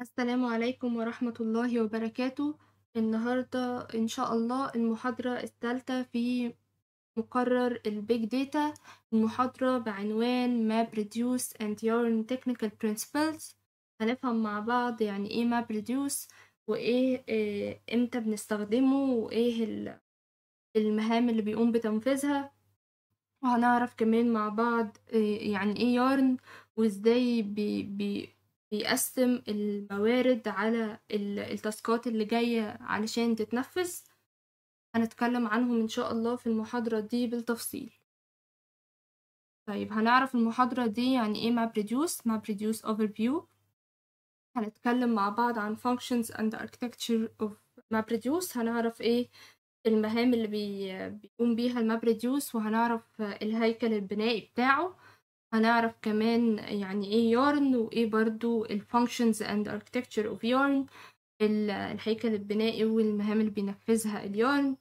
السلام عليكم ورحمة الله وبركاته النهاردة إن شاء الله المحاضرة الثالثة في مقرر البيج داتا المحاضرة بعنوان MapReduce and Yarn Technical Principles هنفهم مع بعض يعني إيه MapReduce وإيه إيه إمتى بنستخدمه وإيه المهام اللي بيقوم بتنفيذها وهنعرف كمان مع بعض إيه يعني إيه يارن وإزاي بي بي بيقسم الموارد على التاسكات اللي جاية علشان تتنفذ هنتكلم عنهم إن شاء الله في المحاضرة دي بالتفصيل طيب هنعرف المحاضرة دي يعني إيه Map Reduce Overview هنتكلم مع بعض عن functions and architecture of Reduce هنعرف إيه المهام اللي بي... بيقوم بيها المابريديوس وهنعرف الهيكل البنائي بتاعه هنعرف كمان يعني ايه يارن وايه برضو الفانكشنز اند اركتكتشر اوف يارن الهيكل البنائي والمهام اللي بينفذها اليارن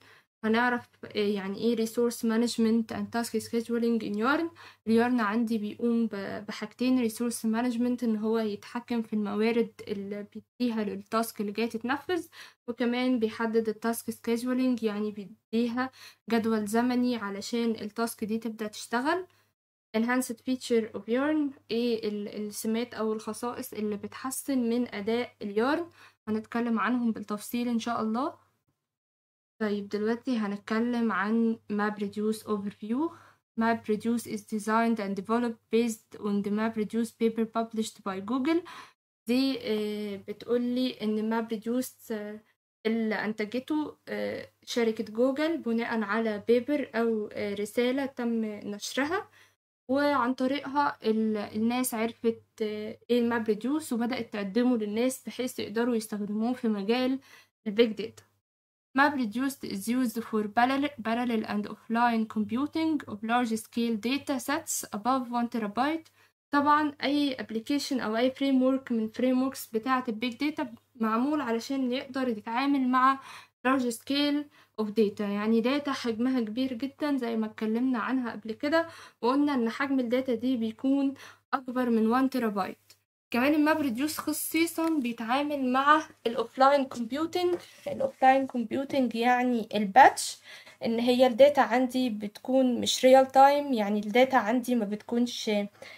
هنعرف يعني ايه ريسورس مانجمنت اند تاسك سكيدجولينج ان يارن اليارن عندي بيقوم بحاجتين ريسورس مانجمنت ان هو يتحكم في الموارد اللي بيديها للتاسك اللي جاي تتنفذ وكمان بيحدد التاسك سكيدجولينج يعني بيديها جدول زمني علشان التاسك دي تبدا تشتغل enhanced feature of yarn ايه السمات او الخصائص اللي بتحسن من اداء اليارن هنتكلم عنهم بالتفصيل ان شاء الله طيب دلوقتي هنتكلم عن map reduce overview reduce is designed and developed based on the map reduce paper published by Google دي آه، بتقولي ان map reduce آه، اللي أنتجته آه، شركة جوجل بناء على بيبر أو رسالة تم نشرها وعن طريقها الناس عرفت ايه الماب ريديوس وبدأت تقدمه للناس بحيث يقدروا يستخدموه في مجال البيج داتا ماب ريديوس is used for parallel and offline computing of large scale data sets above 1 terabyte طبعا اي ابلكيشن او اي فريم ورك من فريم وركس بتاعه البيج داتا معمول علشان يقدر يتعامل مع large scale of data يعني داتا حجمها كبير جدا زي ما اتكلمنا عنها قبل كده وقلنا ان حجم الداتا دي بيكون اكبر من 1 تيرابايت كمان الماب ريديوس خصيصا بيتعامل مع الاوفلاين كومبيوتنج الاوفلاين كومبيوتنج يعني الباتش ان هي الداتا عندي بتكون مش ريال تايم يعني الداتا عندي ما بتكونش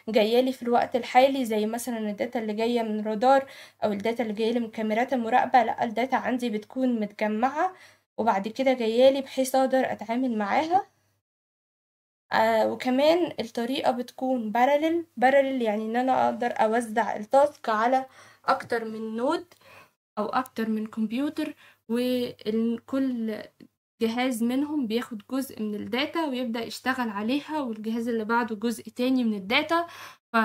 جايالي في الوقت الحالي زي مثلا الداتا اللي جايه من رادار او الداتا اللي جايه من كاميرات المراقبه لا الداتا عندي بتكون متجمعه وبعد كده جايالي بحيث اقدر اتعامل معاها آه وكمان الطريقه بتكون بارلل بارلل يعني ان انا اقدر اوزع التاسك على اكتر من نود او اكتر من كمبيوتر وكل جهاز منهم بياخد جزء من الداتا ويبدأ يشتغل عليها والجهاز اللي بعده جزء تاني من الداتا ف...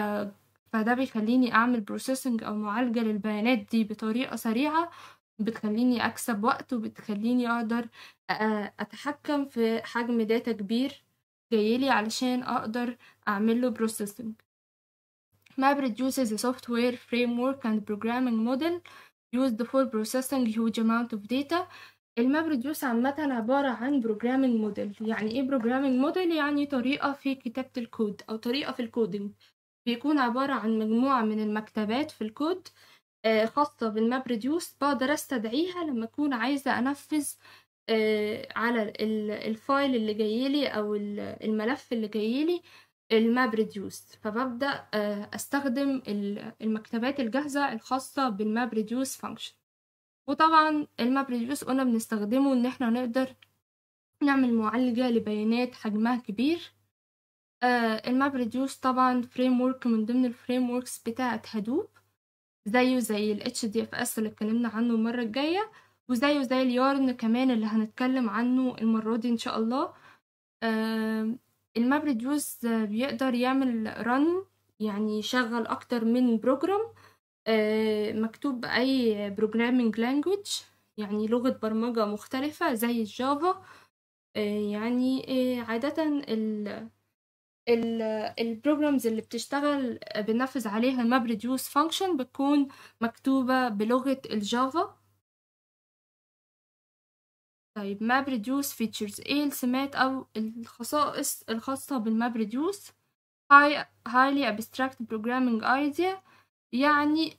فده بيخليني أعمل بروسيسنج أو معالجة للبيانات دي بطريقة سريعة بتخليني أكسب وقت وبتخليني أقدر أتحكم في حجم داتا كبير جايلي علشان أقدر أعمله بروسيسنج MapReduce is a software framework and programming model used for processing huge amount of data المapReduce عامة عبارة عن بروجرامينج موديل يعني ايه بروجرامينج موديل يعني طريقة في كتابة الكود أو طريقة في الكودينج بيكون عبارة عن مجموعة من المكتبات في الكود آه، خاصة بالمابريديوس بقدر استدعيها لما أكون عايزة أنفذ آه، على الفايل اللي جايلي أو الملف اللي جايلي المابريديوس فببدأ آه، أستخدم المكتبات الجاهزة الخاصة بالمابريديوس فانكشن وطبعا الماب ريديوس قلنا بنستخدمه ان احنا نقدر نعمل معالجة لبيانات حجمها كبير آه الماب ريديوس طبعا فريم ورك من ضمن الفريم وركس بتاعة هدوب زيه زي ال HDFS اللي اتكلمنا عنه المرة الجاية وزيه زي اليارن كمان اللي هنتكلم عنه المرة دي ان شاء الله آه الماب ريديوس بيقدر يعمل رن يعني يشغل اكتر من بروجرام آه، مكتوب بأي programming language يعني لغة برمجة مختلفة زي الجافا آه، يعني آه، عادة ال ال البروجرامز اللي بتشتغل بننفذ عليها map reduce function بتكون مكتوبة بلغة الجافا طيب map reduce features ايه السمات او الخصائص الخاصة بالماب reduce high highly abstract programming idea يعني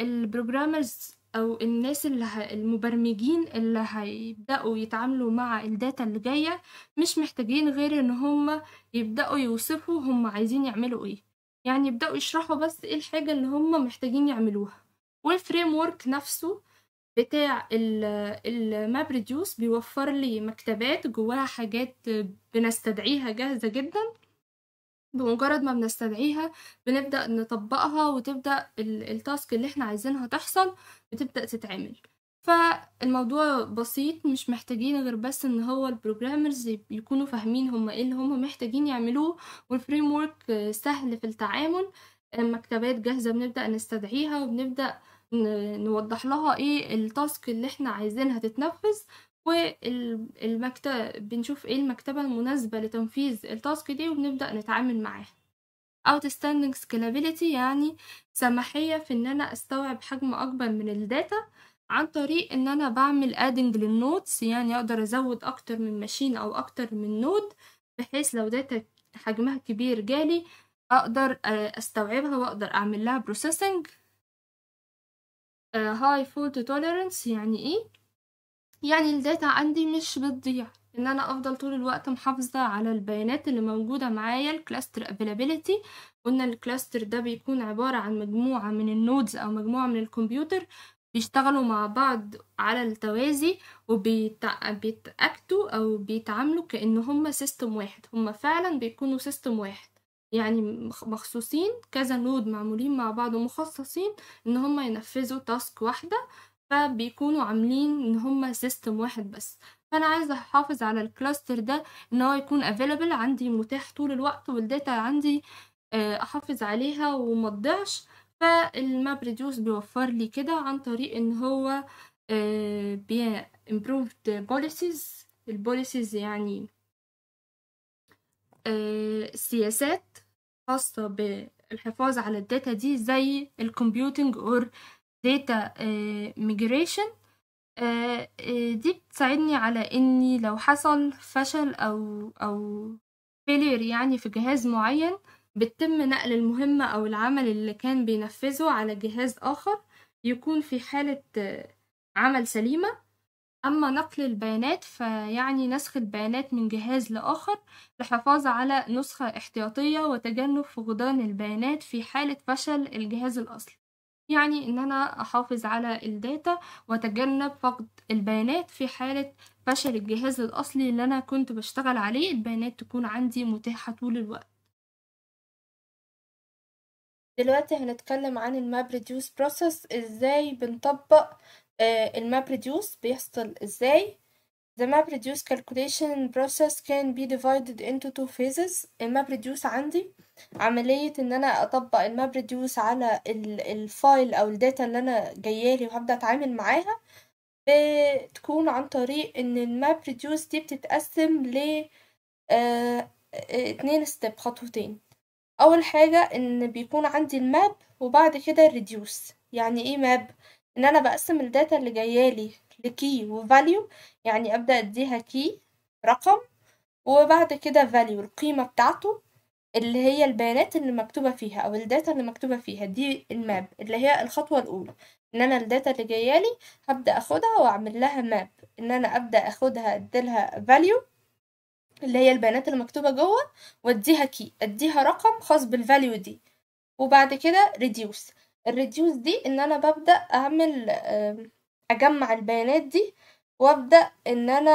البروجرامرز او الناس اللي ه... المبرمجين اللي هيبداوا يتعاملوا مع الداتا اللي جايه مش محتاجين غير ان هم يبداوا يوصفوا هم عايزين يعملوا ايه يعني يبداوا يشرحوا بس ايه الحاجه اللي هم محتاجين يعملوها والفريم ورك نفسه بتاع الماب ريديوس بيوفر لي مكتبات جواها حاجات بنستدعيها جاهزه جدا بمجرد ما بنستدعيها بنبدأ نطبقها وتبدأ التاسك اللي احنا عايزينها تحصل بتبدأ تتعمل فالموضوع بسيط مش محتاجين غير بس ان هو البروجرامرز يكونوا فاهمين هما ايه اللي هما محتاجين يعملوه والفريم ورك سهل في التعامل المكتبات جاهزة بنبدأ نستدعيها وبنبدأ نوضح لها ايه التاسك اللي احنا عايزينها تتنفذ والمكتب بنشوف ايه المكتبة المناسبة لتنفيذ التاسك دي وبنبدأ نتعامل معاها outstanding scalability يعني سماحية في ان انا استوعب حجم اكبر من الداتا عن طريق ان انا بعمل adding للنودز يعني اقدر ازود اكتر من ماشين او اكتر من نود بحيث لو داتا حجمها كبير جالي اقدر آه، استوعبها واقدر اعمل لها بروسيسنج هاي فولت توليرنس يعني ايه يعني الداتا عندي مش بتضيع ان انا افضل طول الوقت محافظة على البيانات اللي موجودة معايا الكلاستر افيلابيليتي قلنا الكلاستر ده بيكون عبارة عن مجموعة من النودز او مجموعة من الكمبيوتر بيشتغلوا مع بعض على التوازي وبيتأكتوا او بيتعاملوا كأن هما سيستم واحد هما فعلا بيكونوا سيستم واحد يعني مخصوصين كذا نود معمولين مع بعض ومخصصين ان هما ينفذوا تاسك واحدة فبيكونوا عاملين ان هما سيستم واحد بس فانا عايزه احافظ على الكلاستر ده ان هو يكون افيلبل عندي متاح طول الوقت والداتا عندي آه، احافظ عليها وما تضيعش فالماب ريديوس بيوفر لي كده عن طريق ان هو آه، بي امبروفد بوليسيز البوليسيز يعني آه، سياسات خاصة بالحفاظ على الداتا دي زي الكمبيوتنج اور داتا آه، آه، ميجريشن آه، دي بتساعدني على اني لو حصل فشل او او فيلير يعني في جهاز معين بتتم نقل المهمة او العمل اللي كان بينفذه على جهاز اخر يكون في حالة عمل سليمة اما نقل البيانات فيعني نسخ البيانات من جهاز لاخر للحفاظ على نسخة احتياطية وتجنب فقدان البيانات في حالة فشل الجهاز الاصلي يعني إن أنا أحافظ على الداتا وأتجنب فقد البيانات في حالة فشل الجهاز الأصلي اللي أنا كنت بشتغل عليه البيانات تكون عندي متاحة طول الوقت دلوقتي هنتكلم عن الماب ريديوس بروسس ازاي بنطبق آه، الماب ريديوس بيحصل ازاي The MapReduce calculation process can be divided into two phases MapReduce عندي عملية ان انا اطبق MapReduce على الفايل او الداتا اللي انا جايالي وهبدأ اتعامل معاها بتكون عن طريق ان المابريديوس دي بتتقسم ل آه، آه، اتنين ستيب خطوتين اول حاجة ان بيكون عندي الماب وبعد كده الريديوس يعني ايه ماب ان انا بقسم الداتا اللي جايالي لكي وفاليو يعني أبدأ أديها كي رقم وبعد كده فاليو القيمة بتاعته اللي هي البيانات اللي مكتوبة فيها أو الداتا اللي مكتوبة فيها دي الماب اللي هي الخطوة الأولى إن أنا الداتا اللي جايالي هبدأ أخدها وأعمل لها ماب إن أنا أبدأ أخدها أديلها فاليو اللي هي البيانات اللي مكتوبة جوه وأديها كي أديها رقم خاص بالفاليو دي وبعد كده ريديوس الريديوس دي إن أنا ببدأ أعمل اجمع البيانات دي وابدا ان انا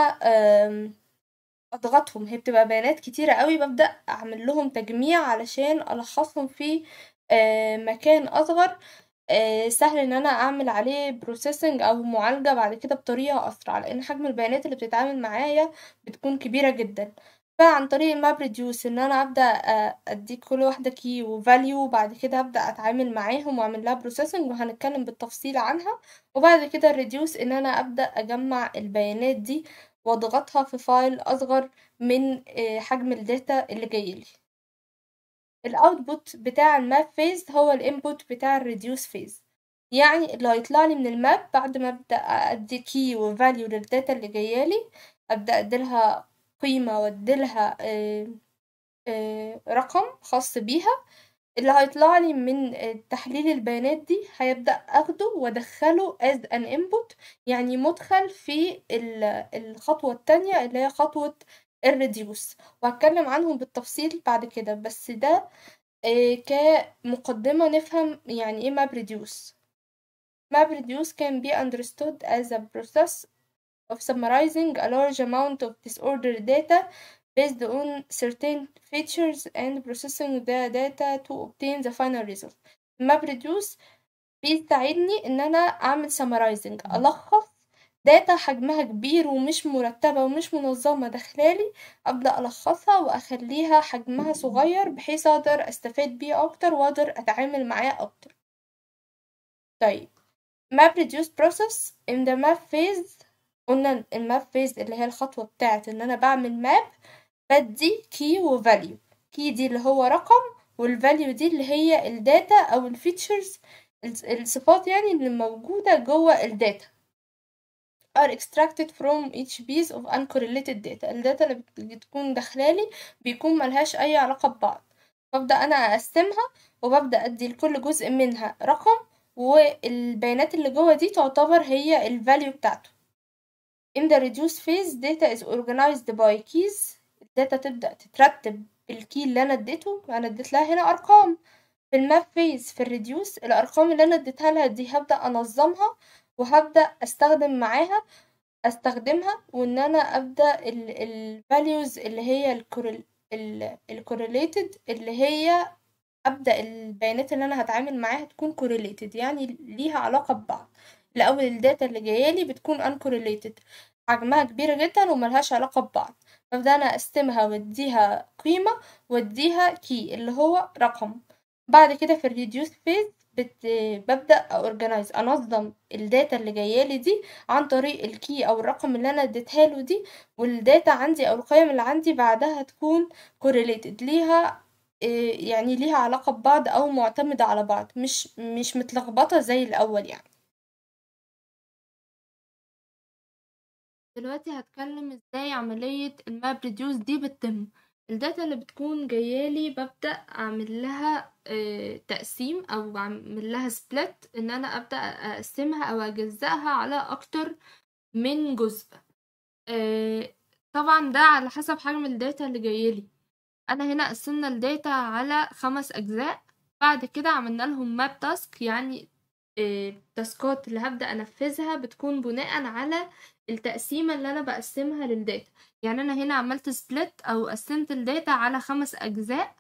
اضغطهم هي بتبقى بيانات كتيره قوي ببدا اعمل لهم تجميع علشان الخصهم في آه، مكان اصغر آه، سهل ان انا اعمل عليه بروسيسنج او معالجه بعد كده بطريقه اسرع لان حجم البيانات اللي بتتعامل معايا بتكون كبيره جدا بقى عن طريق ريديوس إن أنا أبدأ آه، أديك كل واحدة key و value وبعد كده أبدأ أتعامل معاهم وأعملها processing وهنتكلم بالتفصيل عنها وبعد كده الريديوس إن أنا أبدأ أجمع البيانات دي وأضغطها في فايل أصغر من آه، حجم الداتا اللي جايلي الأوتبوت بتاع الماب فيز هو الإنبوت بتاع الريديوس فيز يعني اللي هيطلعلي من الماب بعد ما أبدأ أدي كي وفاليو للداتا اللي جايالي أبدأ لها قيمة واديلها آه، آه، رقم خاص بيها اللي هيطلعلي من آه، تحليل البيانات دي هيبدأ أخده وأدخله as an input يعني مدخل في الخطوة التانية اللي هي خطوة الريديوس وهتكلم عنهم بالتفصيل بعد كده بس ده كمقدمة نفهم يعني ايه ماب ريديوس ماب ريديوس كان be understood as a process of summarizing a large amount of disordered data based on certain features and processing the data to obtain the final result MapReduce بيساعدني ان انا اعمل summarizing الخص داتا حجمها كبير ومش مرتبة ومش منظمة داخلالي أبدأ ألخصها وأخليها حجمها صغير بحيث أقدر أستفاد بيه أكتر وأقدر أتعامل معاه أكتر. طيب MapReduce process in the map phase قلنا الماب فيز اللي هي الخطوة بتاعة إن أنا بعمل ماب بدي كي وفاليو كي دي اللي هو رقم والفاليو دي اللي هي الداتا أو الفيتشرز الصفات يعني اللي موجودة جوه الداتا are extracted from each piece of uncorrelated data الداتا اللي بتكون داخلالي بيكون ملهاش أي علاقة ببعض ببدأ أنا أقسمها وببدأ أدي لكل جزء منها رقم والبيانات اللي جوه دي تعتبر هي الفاليو بتاعته In the reduced phase data is organized by keys الداتا تبدأ تترتب بالكي اللي أنا اديته أنا اديت لها هنا أرقام في الماب فيز في الريديوس الأرقام اللي أنا اديتها لها دي هبدأ أنظمها وهبدأ أستخدم معاها أستخدمها وإن أنا أبدأ ال ال values اللي هي ال correlated اللي هي أبدأ البيانات اللي أنا هتعامل معاها تكون correlated يعني ليها علاقة ببعض لأول الداتا اللي جايالي بتكون uncorrelated حجمها كبير جدا وملهاش علاقة ببعض ببدأ أنا أقسمها وأديها قيمة وأديها key اللي هو رقم بعد كده في ال فيز phase بت ببدأ اورجانيز أنظم الداتا اللي جايالي دي عن طريق الكي أو الرقم اللي أنا اديتهاله دي والداتا عندي أو القيم اللي عندي بعدها تكون correlated ليها آه، يعني ليها علاقة ببعض أو معتمدة على بعض مش مش متلخبطة زي الأول يعني دلوقتي هتكلم ازاي عملية الماب ريديوس دي بتتم الداتا اللي بتكون جايالي ببدأ أعمل لها آه، تقسيم أو بعمل لها سبلت إن أنا أبدأ أقسمها أو أجزأها على أكتر من جزء آه، طبعا ده على حسب حجم الداتا اللي جايلي أنا هنا قسمنا الداتا على خمس أجزاء بعد كده عملنا لهم ماب تاسك يعني التاسكات اللي هبدا انفذها بتكون بناء على التقسيمه اللي انا بقسمها للداتا يعني انا هنا عملت سبلت او قسمت الداتا على خمس اجزاء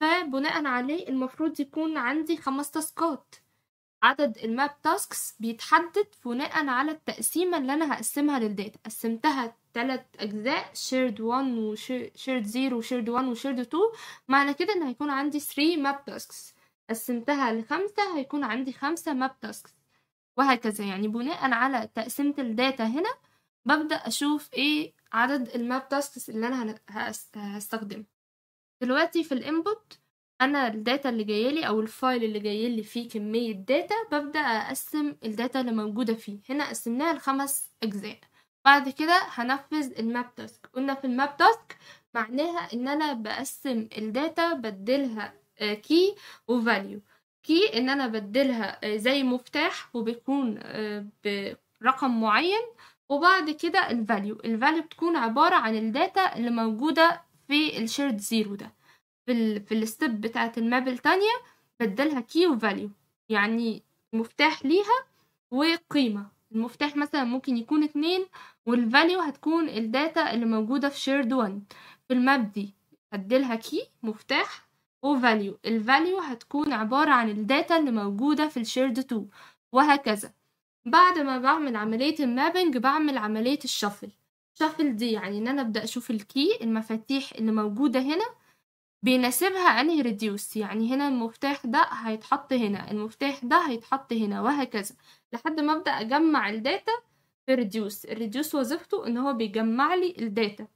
فبناء عليه المفروض يكون عندي خمس تاسكات عدد الماب تاسكس بيتحدد بناء على التقسيمة اللي أنا هقسمها للداتا قسمتها تلات أجزاء شيرد 1 وشيرد 0 وشيرد 1 وشيرد 2 معنى كده إن هيكون عندي 3 ماب تاسكس قسمتها لخمسة هيكون عندي خمسة ماب تاسكس وهكذا يعني بناء على تقسيمة الداتا هنا ببدأ أشوف إيه عدد الماب تاسكس اللي أنا هستخدمها دلوقتي في الانبوت أنا الداتا اللي جايالي أو الفايل اللي جايالي فيه كمية داتا ببدأ أقسم الداتا اللي موجودة فيه هنا قسمناها لخمس أجزاء بعد كده هنفذ الماب تاسك قلنا في الماب تاسك معناها ان انا بقسم الداتا بدلها كي وفاليو كي ان انا بدلها آه، زي مفتاح وبيكون آه، برقم معين وبعد كده الفاليو الفاليو بتكون عبارة عن الداتا اللي موجودة في الشيرد زيرو ده في ال في الستيب بتاعة الماب التانية بدلها كي وفاليو يعني مفتاح ليها وقيمة المفتاح مثلا ممكن يكون اتنين والفاليو هتكون الداتا اللي موجودة في شيرد وان في الماب دي بدلها كي مفتاح وفاليو الفاليو هتكون عبارة عن الداتا اللي موجودة في الشيرد تو وهكذا بعد ما بعمل عملية المابنج بعمل عملية الشفل شفل دي يعني ان انا ابدأ اشوف الكي المفاتيح اللي موجودة هنا بيناسبها انهي ريديوس يعني هنا المفتاح ده هيتحط هنا المفتاح ده هيتحط هنا وهكذا لحد ما ابدأ اجمع الداتا في ريديوس الريديوس وظيفته ان هو بيجمع لي الداتا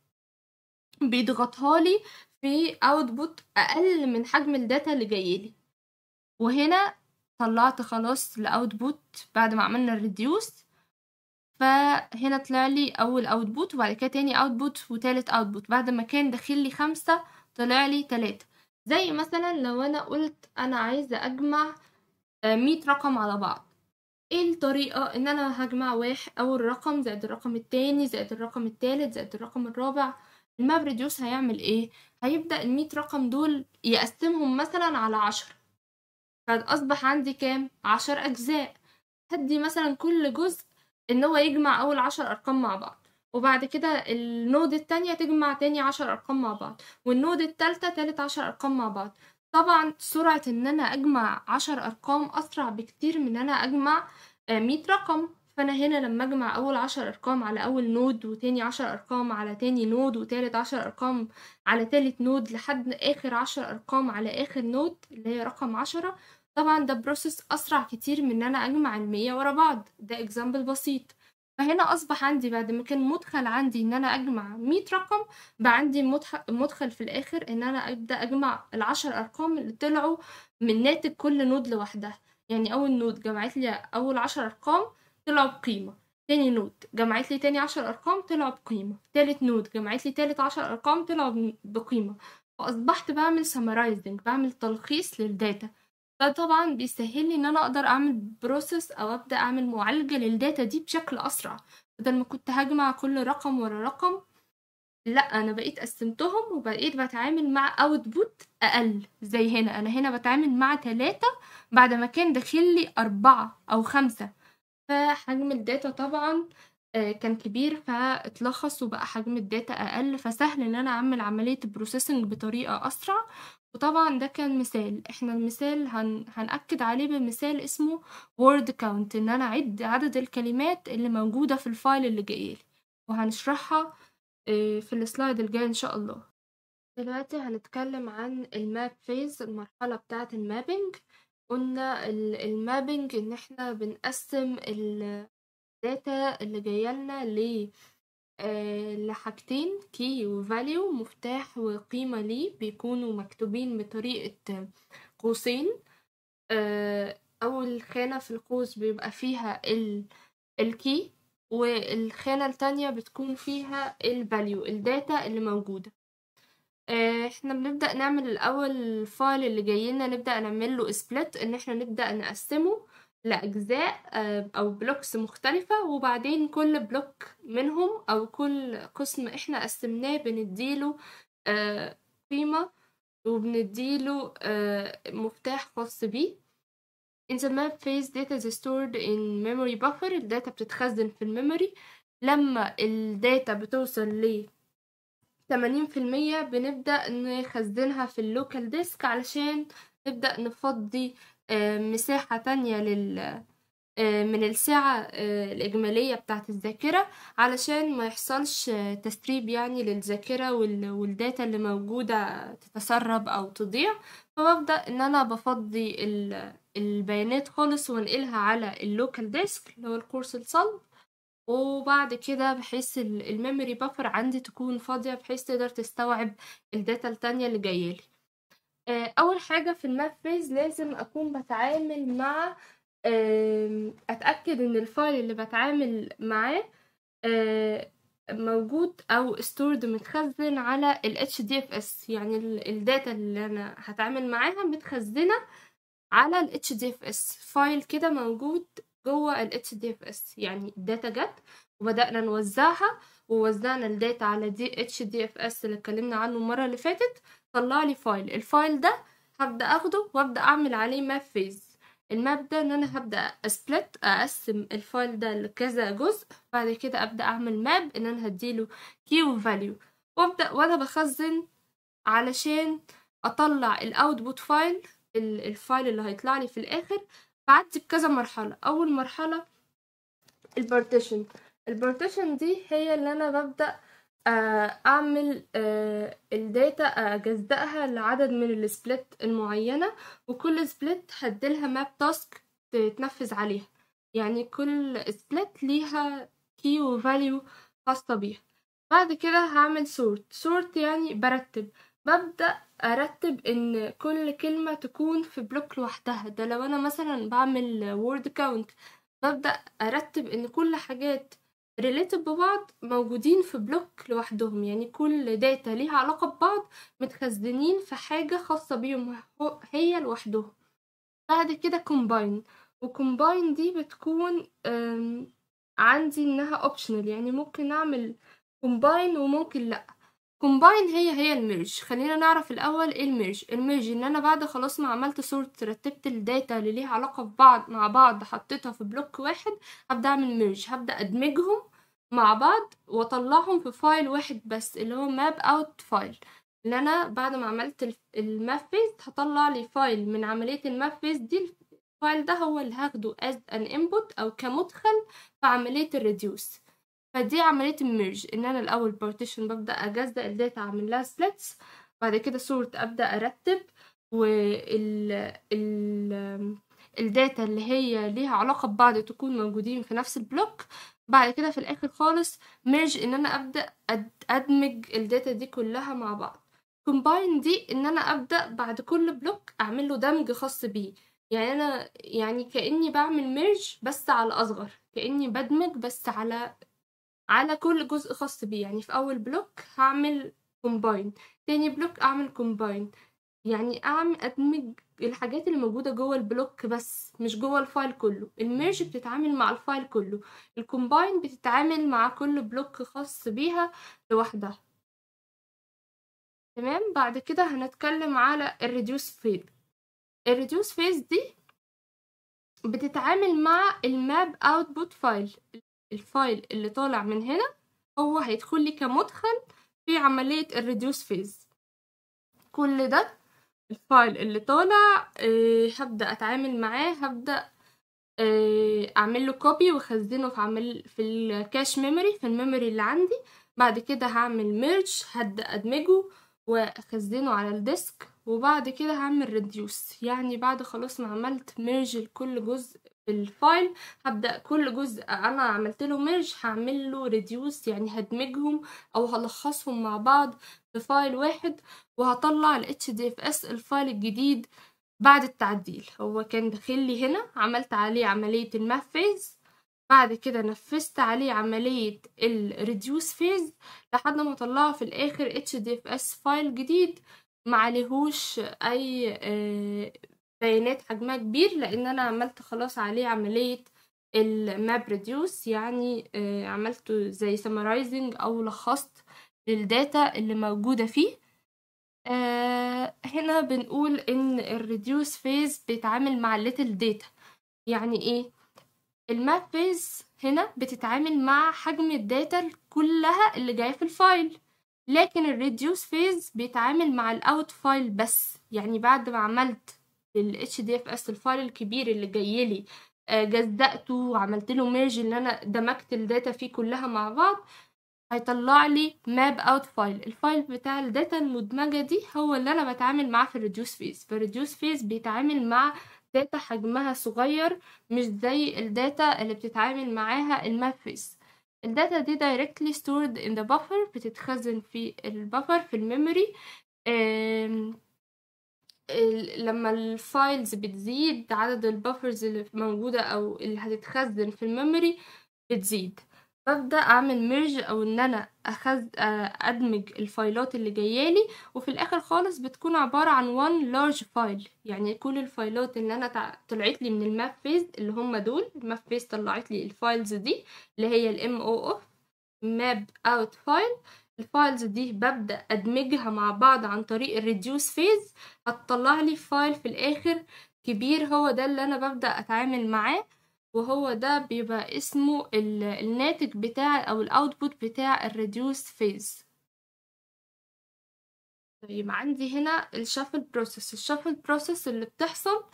بيضغطها لي في اوتبوت اقل من حجم الداتا اللي جايلي وهنا طلعت خلاص لأوتبوت بعد ما عملنا الريديوس فهنا طلع لي اول اوتبوت وبعد كده تاني اوتبوت وتالت اوتبوت بعد ما كان داخل لي خمسة طلع لي تلاتة زي مثلا لو انا قلت انا عايزة اجمع آه، مية رقم على بعض ايه الطريقة ان انا هجمع واحد اول رقم زائد الرقم التاني زائد الرقم التالت زائد الرقم الرابع الماب ريديوس هيعمل ايه هيبدأ ال رقم دول يقسمهم مثلا على عشرة فأصبح عندي كام عشر أجزاء هدي مثلا كل جزء ان هو يجمع اول عشر ارقام مع بعض وبعد كده النود التانية تجمع تاني عشر ارقام مع بعض والنود التالتة تالت عشر ارقام مع بعض طبعا سرعة ان انا اجمع عشر ارقام اسرع بكتير من ان انا اجمع آه، مية رقم فأنا هنا لما أجمع أول عشر أرقام على أول نود وتاني عشر أرقام على تاني نود وتالت عشر أرقام على تالت نود لحد آخر عشر أرقام على آخر نود اللي هي رقم عشرة طبعا ده بروسيس أسرع كتير من إن أنا أجمع المية ورا بعض ده إكزامبل بسيط فهنا أصبح عندي بعد ما كان مدخل عندي إن أنا أجمع مية رقم بقى عندي مدخل في الآخر إن أنا أبدأ أجمع العشر أرقام اللي طلعوا من ناتج كل نود لوحدها يعني أول نود جمعت لي أول عشر أرقام طلعوا بقيمة تاني نود جمعت لي تاني عشر أرقام طلعوا بقيمة تالت نود جمعت لي تالت عشر أرقام طلعوا بقيمة فأصبحت بعمل summarizing بعمل تلخيص للداتا ده طبعا بيسهل لي ان انا اقدر اعمل بروسيس او ابدا اعمل معالجه للداتا دي بشكل اسرع بدل ما كنت هجمع كل رقم ورا رقم لا انا بقيت قسمتهم وبقيت بتعامل مع اوتبوت اقل زي هنا انا هنا بتعامل مع ثلاثة بعد ما كان داخل لي أربعة او خمسة فحجم الداتا طبعا آه، كان كبير فاتلخص وبقى حجم الداتا أقل فسهل إن أنا أعمل عملية بروسيسنج بطريقة أسرع وطبعا ده كان مثال احنا المثال هن... هنأكد عليه بمثال اسمه word count إن أنا أعد عدد الكلمات اللي موجودة في الفايل اللي جايلي وهنشرحها آه، في السلايد الجاي إن شاء الله دلوقتي هنتكلم عن الماب فيز المرحلة بتاعة المابينج قلنا المابنج ان احنا بنقسم الداتا اللي جايه لنا ل آه، لحاجتين كي وفاليو مفتاح وقيمة ليه بيكونوا مكتوبين بطريقة قوسين آه، أول خانة في القوس بيبقى فيها الكي والخانة التانية بتكون فيها الفاليو الداتا اللي موجودة آه، احنا بنبدأ نعمل الأول الفايل اللي لنا نبدأ نعمل له سبلت إن احنا نبدأ نقسمه لأجزاء آه، أو بلوكس مختلفة وبعدين كل بلوك منهم أو كل قسم احنا قسمناه بنديله آه، قيمة وبنديله مفتاح خاص بيه In the map phase data is stored in memory buffer الداتا بتتخزن في الميموري لما الداتا بتوصل ل تمانين في المية بنبدأ نخزنها في اللوكال ديسك علشان نبدأ نفضي آه، مساحة تانية لل آه، من السعة آه، الإجمالية بتاعة الذاكرة علشان ما يحصلش تسريب يعني للذاكرة والداتا اللي موجودة تتسرب أو تضيع فببدأ إن أنا بفضي البيانات خالص وانقلها على اللوكال ديسك اللي هو الكورس الصلب وبعد كده بحيث الميموري بافر عندي تكون فاضية بحيث تقدر تستوعب الداتا التانية اللي جايلي آه، أول حاجة في الماب فيز لازم أكون بتعامل مع أتأكد إن الفايل اللي بتعامل معاه آه، موجود أو stored متخزن على ال HDFS يعني الداتا اللي أنا هتعامل معاها متخزنة على ال HDFS فايل كده موجود جوه ال HDFS يعني الداتا جت وبدأنا نوزعها ووزعنا الداتا على دي HDFS اللي اتكلمنا عنه المرة اللي فاتت طلع لي فايل الفايل ده هبدأ أخده وأبدأ أعمل عليه ماب فيز الماب ده إن أنا هبدأ أسبلت أقسم الفايل ده لكذا جزء بعد كده أبدأ أعمل ماب إن أنا هديله كي وفاليو وأبدأ وأنا بخزن علشان أطلع الأوتبوت فايل الفايل اللي هيطلع لي في الآخر بعدي بكذا مرحلة أول مرحلة البارتيشن البارتيشن دي هي اللي أنا ببدأ آه، أعمل آه، الداتا آه، أجزأها لعدد من السبلت المعينة وكل سبلت هديلها ماب تاسك تتنفذ عليها يعني كل سبلت ليها كي وفاليو خاصة بيها بعد كده هعمل سورت سورت يعني برتب ببدأ أرتب إن كل كلمة تكون في بلوك لوحدها ده لو أنا مثلا بعمل وورد كاونت ببدأ أرتب إن كل حاجات ريليتد ببعض موجودين في بلوك لوحدهم يعني كل داتا ليها علاقة ببعض متخزنين في حاجة خاصة بيهم هي لوحدهم بعد كده كومباين وكومباين دي بتكون عندي انها اوبشنال يعني ممكن اعمل كومباين وممكن لأ كومباين هي هي الميرج خلينا نعرف الاول ايه الميرج الميرج ان انا بعد خلاص ما عملت صورة رتبت الداتا اللي ليها علاقة ببعض مع بعض حطيتها في بلوك واحد هبدأ اعمل ميرج هبدأ ادمجهم مع بعض واطلعهم في فايل واحد بس اللي هو ماب اوت فايل اللي انا بعد ما عملت الماب بيست هطلع لي فايل من عملية الماب بيست دي الفايل ده هو اللي هاخده از ان input او كمدخل في عملية الريديوس فدي عملية الميرج ان انا الاول بارتيشن ببدأ اجزأ الداتا اعمل لها سلتس بعد كده صورت ابدأ ارتب وال ال الداتا اللي هي ليها علاقة ببعض تكون موجودين في نفس البلوك بعد كده في الاخر خالص ميرج ان انا ابدأ ادمج الداتا دي كلها مع بعض كومباين دي ان انا ابدأ بعد كل بلوك اعمل له دمج خاص بيه يعني انا يعني كاني بعمل ميرج بس على اصغر كاني بدمج بس على على كل جزء خاص بيه يعني في أول بلوك هعمل كومباين تاني بلوك أعمل كومباين يعني أعمل أدمج الحاجات اللي موجودة جوه البلوك بس مش جوه الفايل كله الميرج بتتعامل مع الفايل كله الكومباين بتتعامل مع كل بلوك خاص بيها لوحدها تمام بعد كده هنتكلم على الريديوس فيز الريديوس فيز دي بتتعامل مع الماب اوتبوت فايل الفايل اللي طالع من هنا هو هيدخل لي كمدخل في عملية الريديوس فيز كل ده الفايل اللي طالع آه هبدأ أتعامل معاه هبدأ آه أعمل له كوبي وأخزنه في عمل في الكاش ميموري في الميموري اللي عندي بعد كده هعمل ميرج هبدأ أدمجه وأخزنه على الديسك وبعد كده هعمل ريديوس يعني بعد خلاص ما عملت ميرج لكل جزء في الفايل هبدأ كل جزء أنا عملت له ميرج هعمل له ريديوس يعني هدمجهم أو هلخصهم مع بعض في فايل واحد وهطلع ال HDFS الفايل الجديد بعد التعديل هو كان داخل لي هنا عملت عليه عملية الماب فيز بعد كده نفذت عليه عملية الريديوس فيز لحد ما طلعه في الآخر HDFS فايل جديد عليهوش أي آه، بيانات حجمها كبير لان انا عملت خلاص عليه عملية الماب ريديوس يعني آه، عملت زي سمرايزنج او لخصت للداتا اللي موجودة فيه آه، هنا بنقول ان الريديوس فيز بيتعامل مع الليتل داتا يعني ايه الماب فيز هنا بتتعامل مع حجم الداتا كلها اللي جايه في الفايل لكن الريديوس فيز بيتعامل مع الاوت فايل بس يعني بعد ما عملت ال دي اف اس الفايل الكبير اللي جاي لي آه، جزأته وعملت له ميرج ان انا دمجت الداتا فيه كلها مع بعض هيطلع لي ماب اوت فايل الفايل بتاع الداتا المدمجه دي هو اللي انا بتعامل معاه في الريديوس فيز في الريديوس فيز بيتعامل مع داتا حجمها صغير مش زي الداتا اللي بتتعامل معاها الماب فيز الداتا دي directly stored in the buffer بتتخزن في البافر في الميموري لما الفايلز بتزيد عدد البافرز اللي موجودة أو اللي هتتخزن في الميموري بتزيد ببدأ أعمل ميرج أو إن أنا أخز أدمج الفايلات اللي جايالي وفي الآخر خالص بتكون عبارة عن one large file يعني كل الفايلات اللي أنا طلعت لي من الماب فيز اللي هم دول الماب فيز طلعت لي الفايلز دي اللي هي ال MOF map out file الفايلز دي ببدأ أدمجها مع بعض عن طريق الريديوس فيز هتطلع لي فايل في الآخر كبير هو ده اللي أنا ببدأ أتعامل معاه وهو ده بيبقى اسمه الناتج بتاع أو الأوتبوت بتاع الريديوس فيز طيب عندي هنا الشافل بروسيس الشافل بروسيس اللي بتحصل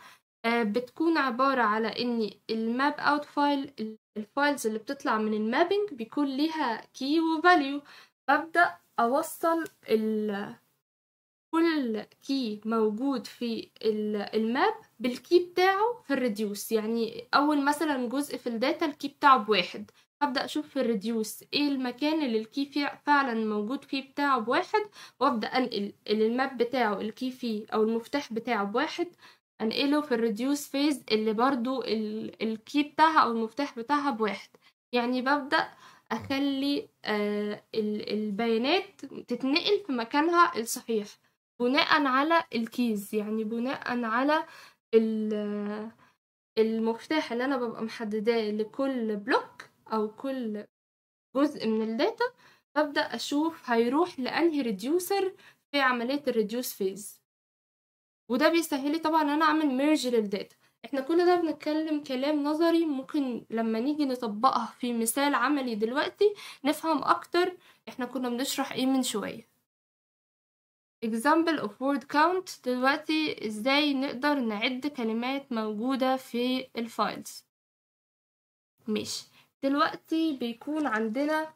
آه، بتكون عبارة على ان الماب اوت فايل الفايلز اللي بتطلع من المابنج بيكون ليها كي وفاليو ببدأ أوصل ال كل كي موجود في الماب بالكي بتاعه في الريديوس يعني أول مثلا جزء في الداتا الكي بتاعه بواحد هبدأ أشوف في الريديوس إيه المكان اللي الكي فيه فعلا موجود فيه بتاعه بواحد وأبدأ أنقل الماب بتاعه الكي فيه أو المفتاح بتاعه بواحد أنقله في الريديوس فيز اللي برضو الكي بتاعها أو المفتاح بتاعها بواحد يعني ببدأ اخلي آه، البيانات تتنقل في مكانها الصحيح بناء على الكيز يعني بناء على المفتاح اللي انا ببقى محدداه لكل بلوك او كل جزء من الداتا ببدا اشوف هيروح لانهي ريديوسر في عمليه الريديوس فيز وده بيسهلي طبعا ان انا اعمل ميرج للداتا إحنا كل ده بنتكلم كلام نظري ممكن لما نيجي نطبقها في مثال عملي دلوقتي نفهم أكتر إحنا كنا بنشرح إيه من شوية example of word count دلوقتي إزاي نقدر نعد كلمات موجودة في الفايلز ماشي دلوقتي بيكون عندنا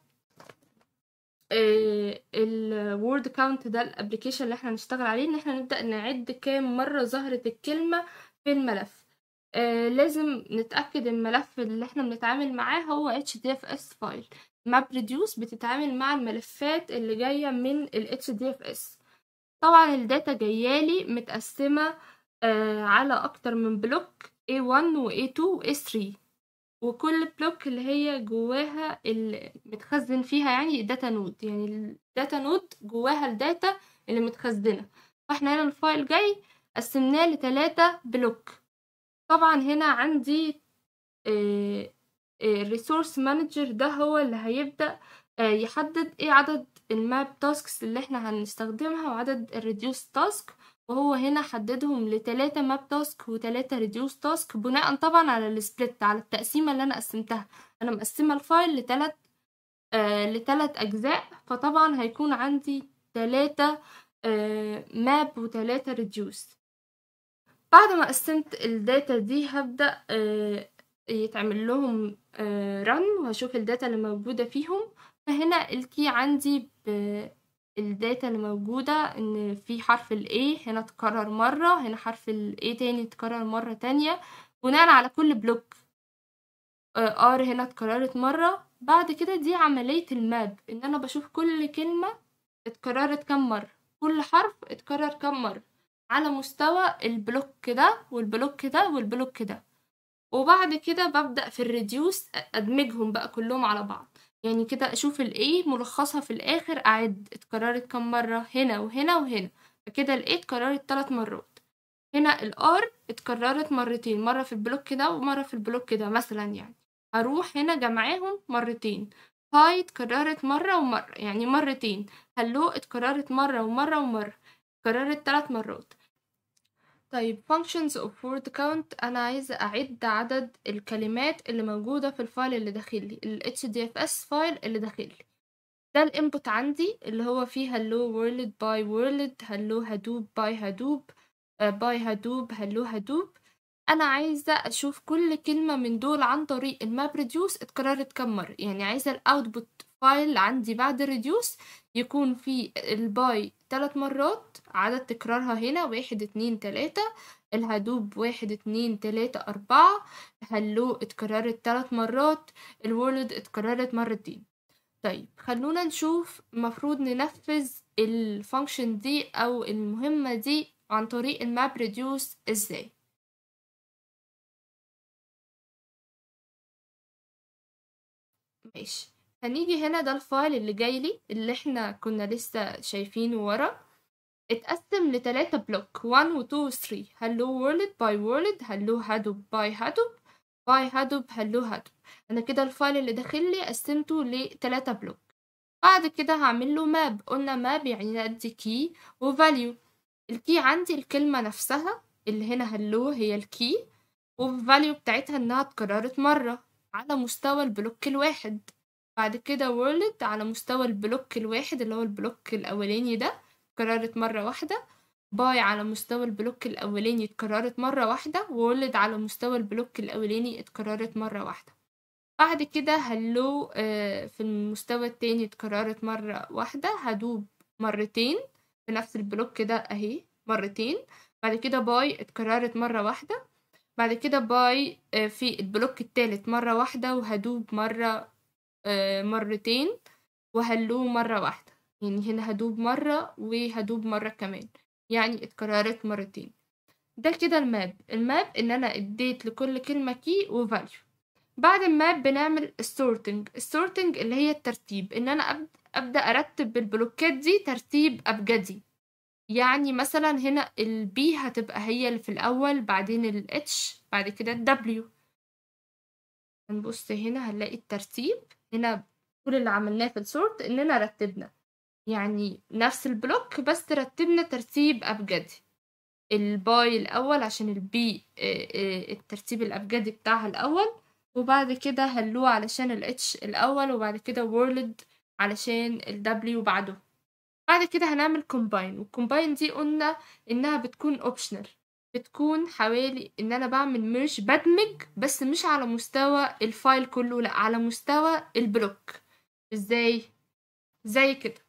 آه، word كاونت ده الابلكيشن اللي احنا نشتغل عليه ان احنا نبدا نعد كام مره ظهرت الكلمه في الملف آه، لازم نتأكد الملف اللي احنا بنتعامل معاه هو HDFS فايل MapReduce بتتعامل مع الملفات اللي جاية من ال HDFS طبعا الداتا جايالي متقسمة آه، على أكتر من بلوك A1 و A2 و A3 وكل بلوك اللي هي جواها اللي متخزن فيها يعني داتا نود يعني الداتا نود جواها الداتا اللي متخزنة فاحنا هنا الفايل جاي قسمناه لتلاتة بلوك طبعا هنا عندي الريسورس آه، مانجر آه، ده هو اللي هيبدأ آه، يحدد ايه عدد الماب تاسكس اللي احنا هنستخدمها وعدد الريديوس تاسك وهو هنا حددهم لتلاتة ماب تاسك وتلاتة ريديوس تاسك بناء طبعا على السبلت على التقسيمة اللي انا قسمتها انا مقسمة الفايل لتلات آه لتلات اجزاء فطبعا هيكون عندي تلاتة آه ماب وتلاتة ريديوس بعد ما قسمت الداتا دي هبدأ آه، يتعمل لهم رن آه، وهشوف الداتا اللي موجودة فيهم فهنا الكي عندي الداتا اللي موجودة ان في حرف ال A هنا اتكرر مرة هنا حرف ال A تاني اتكرر مرة تانية بناء على كل بلوك ار آه، هنا اتكررت مرة بعد كده دي عملية الماب ان انا بشوف كل كلمة اتكررت كم مرة كل حرف اتكرر كم مرة على مستوى البلوك ده والبلوك ده والبلوك ده وبعد كده ببدأ في الريديوس أدمجهم بقى كلهم على بعض يعني كده أشوف ال ملخصها في الآخر أعد اتكررت كام مرة هنا وهنا وهنا فكده ال اتكررت ثلاث مرات هنا الآر اتكررت مرتين مرة في البلوك ده ومرة في البلوك ده مثلا يعني أروح هنا جمعاهم مرتين هاي اتكررت مرة ومرة يعني مرتين هلو اتكررت مرة ومرة ومرة اتكررت ثلاث مرات طيب functions of word count أنا عايزة أعد عدد الكلمات اللي موجودة في الفايل اللي داخلي ال hdfs فايل اللي داخلي ده الانبوت عندي اللي هو فيه hello world by world hello hadoop by hadoop uh, by hadoop hello hadoop أنا عايزة أشوف كل كلمة من دول عن طريق الماب reduce اتكررت كم مرة يعني عايزة الاوتبوت فايل عندي بعد reduce يكون فيه الباي ثلاث مرات عدد تكرارها هنا واحد اتنين تلاتة الهدوب واحد اتنين تلاتة أربعة هلو اتكررت ثلاث مرات الورد اتكررت مرتين طيب خلونا نشوف مفروض ننفذ الفانكشن دي أو المهمة دي عن طريق الماب ريديوس ازاي ماشي هنيجي هنا ده الفايل اللي جاي لي اللي احنا كنا لسه شايفينه ورا اتقسم لتلاتة بلوك 1 و 2 و 3 هلو وورلد باي وورلد هلو هادوب باي هادوب باي هادوب هلو هادوب انا كده الفايل اللي داخل لي قسمته لتلاتة بلوك بعد كده هعمل له ماب قلنا ماب يعني ادي كي وفاليو الكي عندي الكلمة نفسها اللي هنا هلو هي الكي والفاليو بتاعتها انها اتكررت مرة على مستوى البلوك الواحد بعد كده وورلد على مستوى البلوك الواحد اللي هو البلوك الأولاني ده اتكررت مرة واحدة باي على مستوى البلوك الأولاني اتكررت مرة واحدة وولد على مستوى البلوك الأولاني اتكررت مرة واحدة بعد كده هلو آه، في المستوى التاني اتكررت مرة واحدة هدوب مرتين في نفس البلوك ده اهي مرتين بعد كده باي اتكررت مرة واحدة بعد كده باي آه، في البلوك التالت مرة واحدة وهدوب مرة آه، مرتين وهلوه مرة واحدة يعني هنا هدوب مرة وهدوب مرة كمان يعني اتكررت مرتين ده كده الماب الماب ان انا اديت لكل كلمة كي وفاليو بعد الماب بنعمل السورتنج السورتنج اللي هي الترتيب ان انا ابدا ارتب بالبلوكات دي ترتيب ابجدي يعني مثلا هنا البي هتبقى هي اللي في الاول بعدين الاتش بعد كده الدبليو هنبص هنا هنلاقي الترتيب هنا كل اللي عملناه في السورت اننا رتبنا يعني نفس البلوك بس رتبنا ترتيب أبجدي الباي الأول عشان البي آه، آه، الترتيب الأبجدي بتاعها الأول وبعد كده هلو علشان الاتش الأول وبعد كده وورلد علشان الدبليو وبعده بعد كده هنعمل كومباين والكومباين دي قلنا إنها بتكون اوبشنال بتكون حوالي ان انا بعمل ميرش بدمج بس مش على مستوى الفايل كله لا على مستوى البلوك ازاي زي كده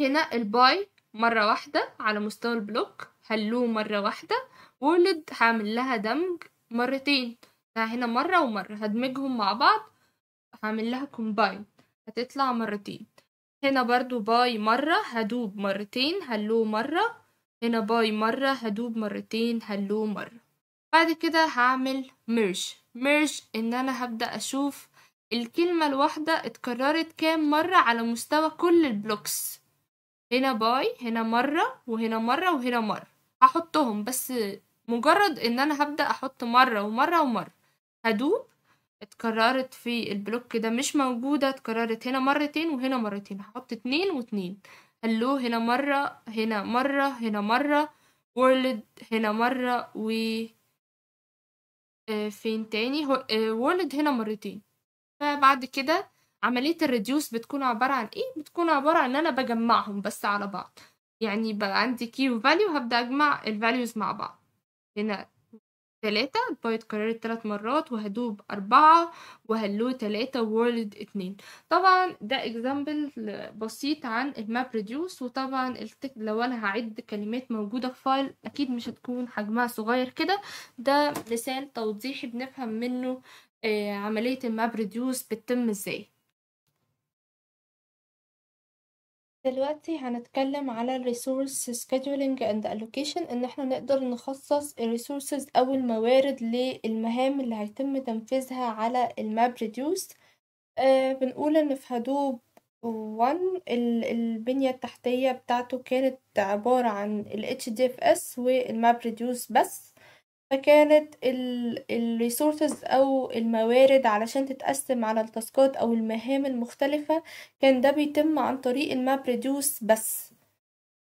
هنا الباي مرة واحدة على مستوى البلوك هلو مرة واحدة وولد هعمل لها دمج مرتين هنا مرة ومرة هدمجهم مع بعض هعمل لها كومباين هتطلع مرتين هنا برضو باي مرة هدوب مرتين هلو مرة هنا باي مرة هدوب مرتين هلو مرة بعد كده هعمل ميرج ميرج ان انا هبدأ اشوف الكلمة الواحدة اتكررت كام مرة على مستوى كل البلوكس هنا باي هنا مرة وهنا مرة وهنا مرة هحطهم بس مجرد ان انا هبدأ احط مرة ومرة ومرة هدوب اتكررت في البلوك ده مش موجودة اتكررت هنا مرتين وهنا مرتين هحط اتنين واتنين هلو هنا مرة هنا مرة هنا مرة وورلد هنا مرة و آه، فين تاني وورلد آه، هنا مرتين فبعد كده عملية الريديوس بتكون عبارة عن ايه؟ بتكون عبارة عن ان انا بجمعهم بس على بعض يعني بقى عندي كي وفاليو هبدأ اجمع الفاليوز مع بعض هنا تلاتة باي اتكررت تلات مرات وهدوب أربعة وهلو تلاتة وورلد اتنين طبعا ده اكزامبل بسيط عن الماب ريديوس وطبعا التك لو أنا هعد كلمات موجودة في فايل أكيد مش هتكون حجمها صغير كده ده مثال توضيحي بنفهم منه آه، عملية الماب ريديوس بتتم ازاي دلوقتي هنتكلم على ال resource scheduling and allocation ان احنا نقدر نخصص ال resources او الموارد للمهام اللي هيتم تنفيذها على ال MapReduce آه، بنقول ان في هدوب 1 البنية التحتية بتاعته كانت عبارة عن ال HDFS وال MapReduce بس فكانت الريسورسز او الموارد علشان تتقسم على التاسكات او المهام المختلفة كان ده بيتم عن طريق الماب ريديوس بس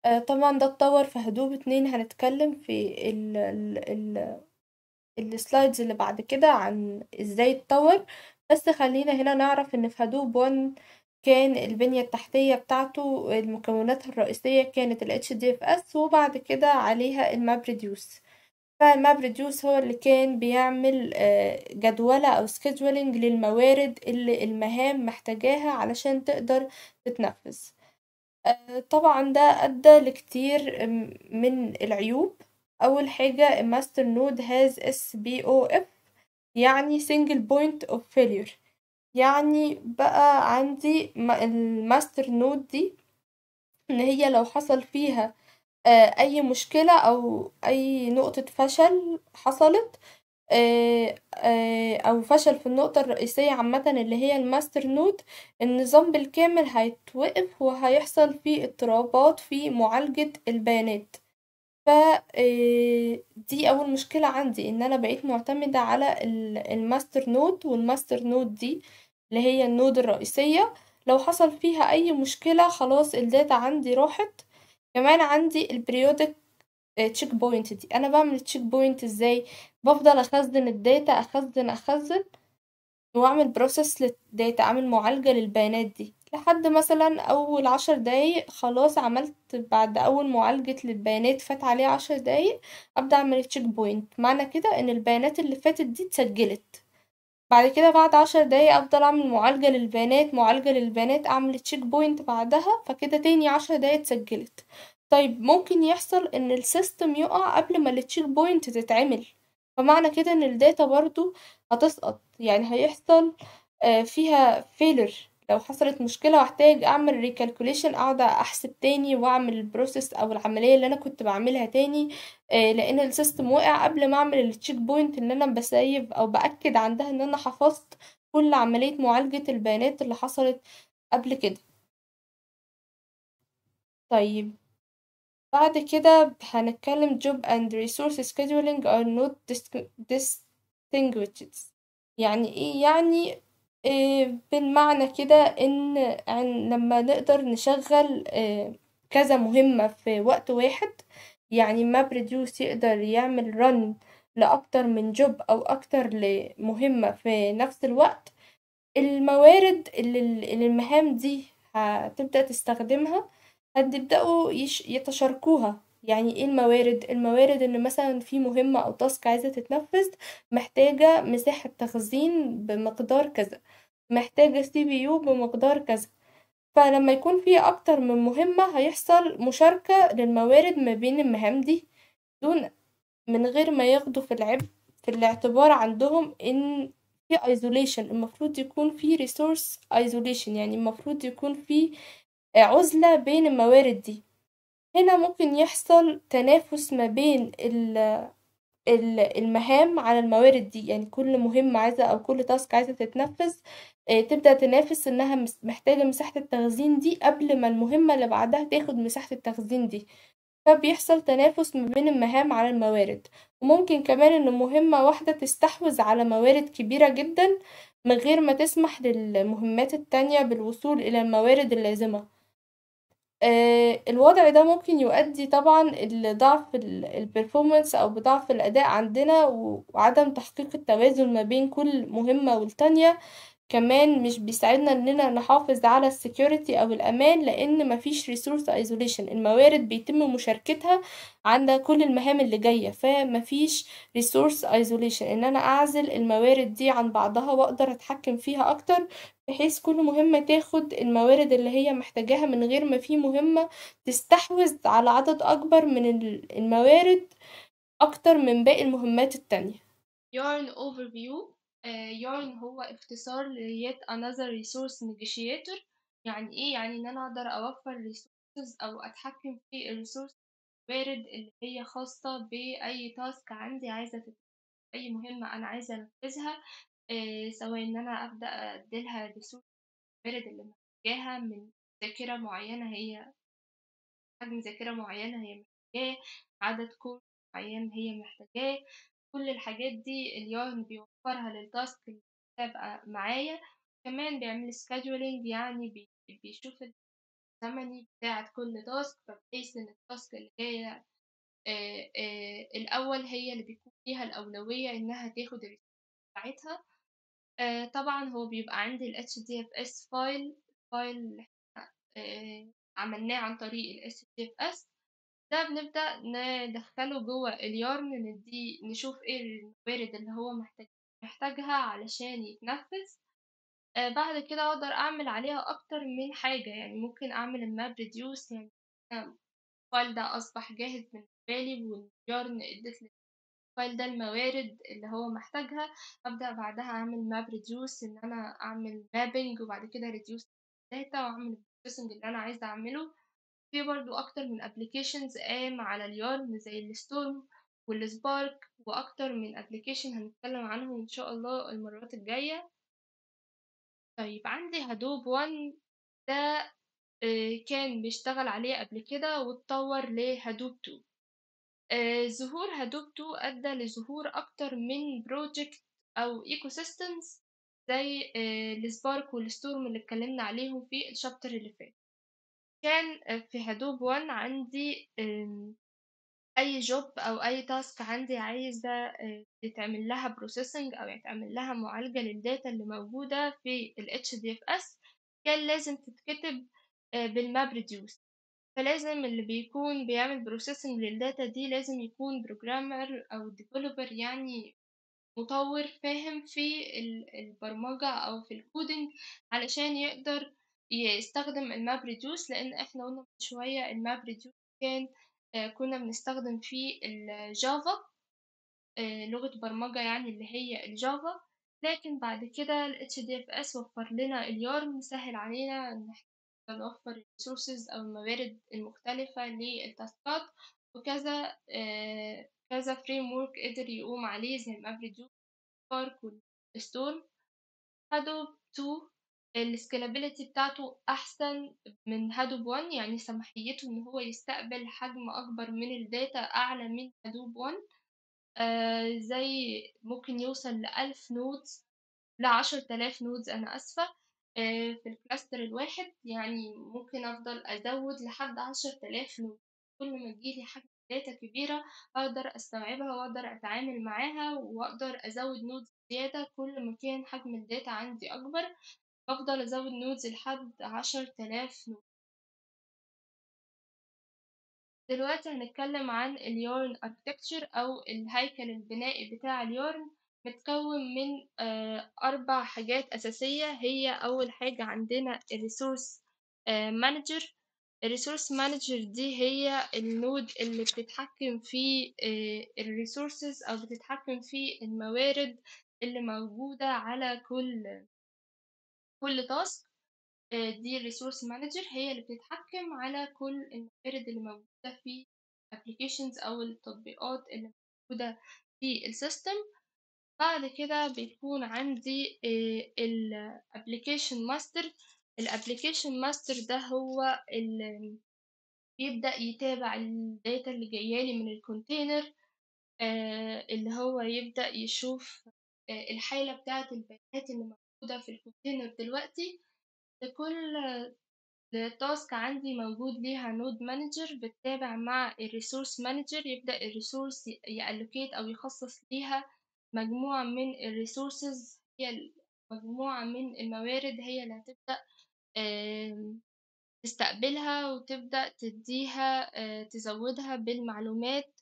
آه، طبعا ده اتطور في هدوب اتنين هنتكلم في ال ال السلايدز اللي بعد كده عن ازاي اتطور بس خلينا هنا نعرف ان في هدوب 1 كان البنية التحتية بتاعته المكونات الرئيسية كانت ال HDFS وبعد كده عليها الماب ريديوس فما ريديوس هو اللي كان بيعمل آه، جدولة أو سكيدولينج للموارد اللي المهام محتاجاها علشان تقدر تتنفذ آه، طبعا ده أدى لكتير من العيوب أول حاجة الماستر نود او اف يعني سنجل بوينت اوف فيلير يعني بقى عندي الماستر نود دي ان هي لو حصل فيها آه، اي مشكله او اي نقطه فشل حصلت آه، آه، او فشل في النقطه الرئيسيه عامه اللي هي الماستر نود النظام بالكامل هيتوقف وهيحصل فيه اضطرابات في معالجه البيانات ف دي اول مشكله عندي ان انا بقيت معتمده على الماستر نود والماستر نود دي اللي هي النود الرئيسيه لو حصل فيها اي مشكله خلاص الداتا عندي راحت كمان عندي البريودك تشيك آه، بوينت دي انا بعمل تشيك بوينت ازاي بفضل اخزن الداتا اخزن اخزن واعمل بروسيس للداتا اعمل معالجة للبيانات دي لحد مثلا اول عشر دقايق خلاص عملت بعد اول معالجة للبيانات فات عليه عشر دقايق ابدا اعمل تشيك بوينت معنى كده ان البيانات اللي فاتت دي اتسجلت بعد كده بعد عشر دقايق افضل اعمل معالجة للبيانات معالجة للبيانات اعمل تشيك بوينت بعدها فكده تاني عشر دقايق اتسجلت طيب ممكن يحصل ان السيستم يقع قبل ما التشيك بوينت تتعمل فمعنى كده ان الداتا برضو هتسقط يعني هيحصل آه، فيها فيلر لو حصلت مشكلة واحتاج اعمل ريكالكوليشن اقعد احسب تاني واعمل البروسيس او العملية اللي انا كنت بعملها تاني آه، لان السيستم وقع قبل ما اعمل التشيك بوينت ان انا بسيف او باكد عندها ان انا حفظت كل عملية معالجة البيانات اللي حصلت قبل كده طيب بعد كده هنتكلم job and resource scheduling are not distinguished يعني ايه يعني إيه بالمعنى كده ان عن لما نقدر نشغل إيه كذا مهمة في وقت واحد يعني ما بريديوس يقدر يعمل رن لأكتر من جوب أو أكتر لمهمة في نفس الوقت الموارد اللي المهام دي هتبدأ تستخدمها قد يبدأوا يش... يتشاركوها يعني ايه الموارد الموارد ان مثلا في مهمة او تاسك عايزة تتنفذ محتاجة مساحة تخزين بمقدار كذا محتاجة سي بي يو بمقدار كذا فلما يكون في اكتر من مهمة هيحصل مشاركة للموارد ما بين المهام دي دون من غير ما ياخدوا في العب في الاعتبار عندهم ان في ايزوليشن المفروض يكون في ريسورس ايزوليشن يعني المفروض يكون في عزلة بين الموارد دي هنا ممكن يحصل تنافس ما بين المهام على الموارد دي يعني كل مهمة عايزة أو كل تاسك عايزة تتنفذ آه، تبدأ تنافس إنها محتاجة مساحة التخزين دي قبل ما المهمة اللي بعدها تاخد مساحة التخزين دي فبيحصل تنافس ما بين المهام على الموارد وممكن كمان إن مهمة واحدة تستحوذ على موارد كبيرة جدا من غير ما تسمح للمهمات التانية بالوصول إلى الموارد اللازمة آه، الوضع ده ممكن يؤدي طبعا لضعف البرفورمانس او بضعف الاداء عندنا وعدم تحقيق التوازن ما بين كل مهمه والتانيه كمان مش بيساعدنا اننا نحافظ على السكيورتي او الامان لان مفيش ريسورس ايزوليشن الموارد بيتم مشاركتها عند كل المهام اللي جايه فمفيش ريسورس ايزوليشن ان انا اعزل الموارد دي عن بعضها واقدر اتحكم فيها اكتر بحيث كل مهمة تاخد الموارد اللي هي محتاجاها من غير ما في مهمة تستحوذ على عدد أكبر من الموارد أكتر من باقي المهمات التانية. يارن an overview آه، يعن هو اختصار ليت another resource negotiator يعني ايه يعني ان انا اقدر اوفر resources او اتحكم في الريسورس وارد اللي هي خاصة بأي تاسك عندي عايزة أي مهمة أنا عايزة أنفذها إيه سواء إن أنا أبدأ أديلها ريسورس وارد اللي محتاجاها من ذاكرة معينة هي حجم ذاكرة معينة هي محتاجاه عدد كود معين هي محتاجاه كل الحاجات دي اليوم بيوفرها للتاسك اللي تبقى معايا كمان بيعمل سكادولينج يعني بيشوف الزمني بتاعة كل تاسك فبحيث ان التاسك اللي جاية الأول هي اللي بيكون فيها الأولوية إنها تاخد بتاعتها طبعا هو بيبقى عندي ال HDFS فايل فايل عملناه عن طريق ال HDFS ده بنبدأ ندخله جوه اليارن ندي نشوف ايه الموارد اللي هو محتاج محتاجها علشان يتنفس آه بعد كده اقدر اعمل عليها اكتر من حاجة يعني ممكن اعمل الماب ريديوس يعني الفايل ده اصبح جاهز من بالي واليارن ادت لي الفايل ده الموارد اللي هو محتاجها ابدأ بعدها اعمل ماب ريديوس ان انا اعمل مابنج وبعد كده ريديوس داتا واعمل البروسيسنج اللي انا عايزة اعمله في برضو أكتر من أبليكيشنز قام على اليارن زي الستورم والسبارك وأكتر من أبليكيشن هنتكلم عنهم إن شاء الله المرات الجاية طيب عندي هدوب وان ده آه، كان بيشتغل عليه قبل كده واتطور لهدوب آه، تو ظهور هدوب تو أدى لظهور أكتر من بروجكت أو إيكو سيستمز زي آه، السبارك والستورم اللي اتكلمنا عليهم في الشابتر اللي فات كان آه، في هدوب ون عندي اي جوب او اي تاسك عندي عايزه آه، يتعمل لها بروسيسنج او يتعمل لها معالجه للداتا اللي موجوده في ال HDFS كان لازم تتكتب آه، بالماب ريديوس فلازم اللي بيكون بيعمل بروسيسنج للداتا دي لازم يكون بروجرامر او ديفلوبر يعني مطور فاهم في البرمجة أو في الكودينج علشان يقدر يستخدم الماب ريدوس لان احنا قلنا من شويه الماب ريدوس كان آه، كنا بنستخدم فيه الجافا آه، لغه برمجه يعني اللي هي الجافا لكن بعد كده ال HDFS وفر لنا اليارن سهل علينا ان احنا نوفر الريسورسز او الموارد المختلفه للتاسكات وكذا آه، كذا فريم ورك قدر يقوم عليه زي الماب ريدوس بارك والستورم هادوب 2 السكالابيلتي بتاعته أحسن من هادوب 1 يعني سماحيته إن هو يستقبل حجم أكبر من الداتا أعلى من هادوب 1 آه زي ممكن يوصل لألف نودز لعشرة آلاف نودز أنا أسفة آه في الكلاستر الواحد يعني ممكن أفضل أزود لحد عشرة آلاف نود كل ما تجيلي حجم داتا كبيرة أقدر أستوعبها وأقدر أتعامل معاها وأقدر أزود نودز زيادة كل ما كان حجم الداتا عندي أكبر بفضل أزود نودز لحد عشر تلاف نود دلوقتي هنتكلم عن اليورن اركتكتشر أو الهيكل البنائي بتاع اليورن متكون من آه، أربع حاجات أساسية هي أول حاجة عندنا الريسورس مانجر الريسورس مانجر دي هي النود اللي بتتحكم في آه، الريسورسز أو بتتحكم في الموارد اللي موجودة على كل كل تاسك آه، دي الريسورس مانجر هي اللي بتتحكم على كل الموارد اللي موجودة في applications أو التطبيقات اللي موجودة في السيستم بعد كده بيكون عندي آه، الابليكيشن application master ماستر application master ده هو اللي بيبدأ يتابع الداتا اللي جايالي من الكونتينر آه، اللي هو يبدأ يشوف الحالة بتاعة البيانات اللي موجودة في الكونتينر دلوقتي لكل تاسك عندي موجود ليها نود مانجر بتتابع مع الريسورس مانجر يبدأ الريسورس يألوكيت أو يخصص ليها مجموعة من الريسورسز هي مجموعة من الموارد هي اللي هتبدأ تستقبلها وتبدأ تديها آه، تزودها بالمعلومات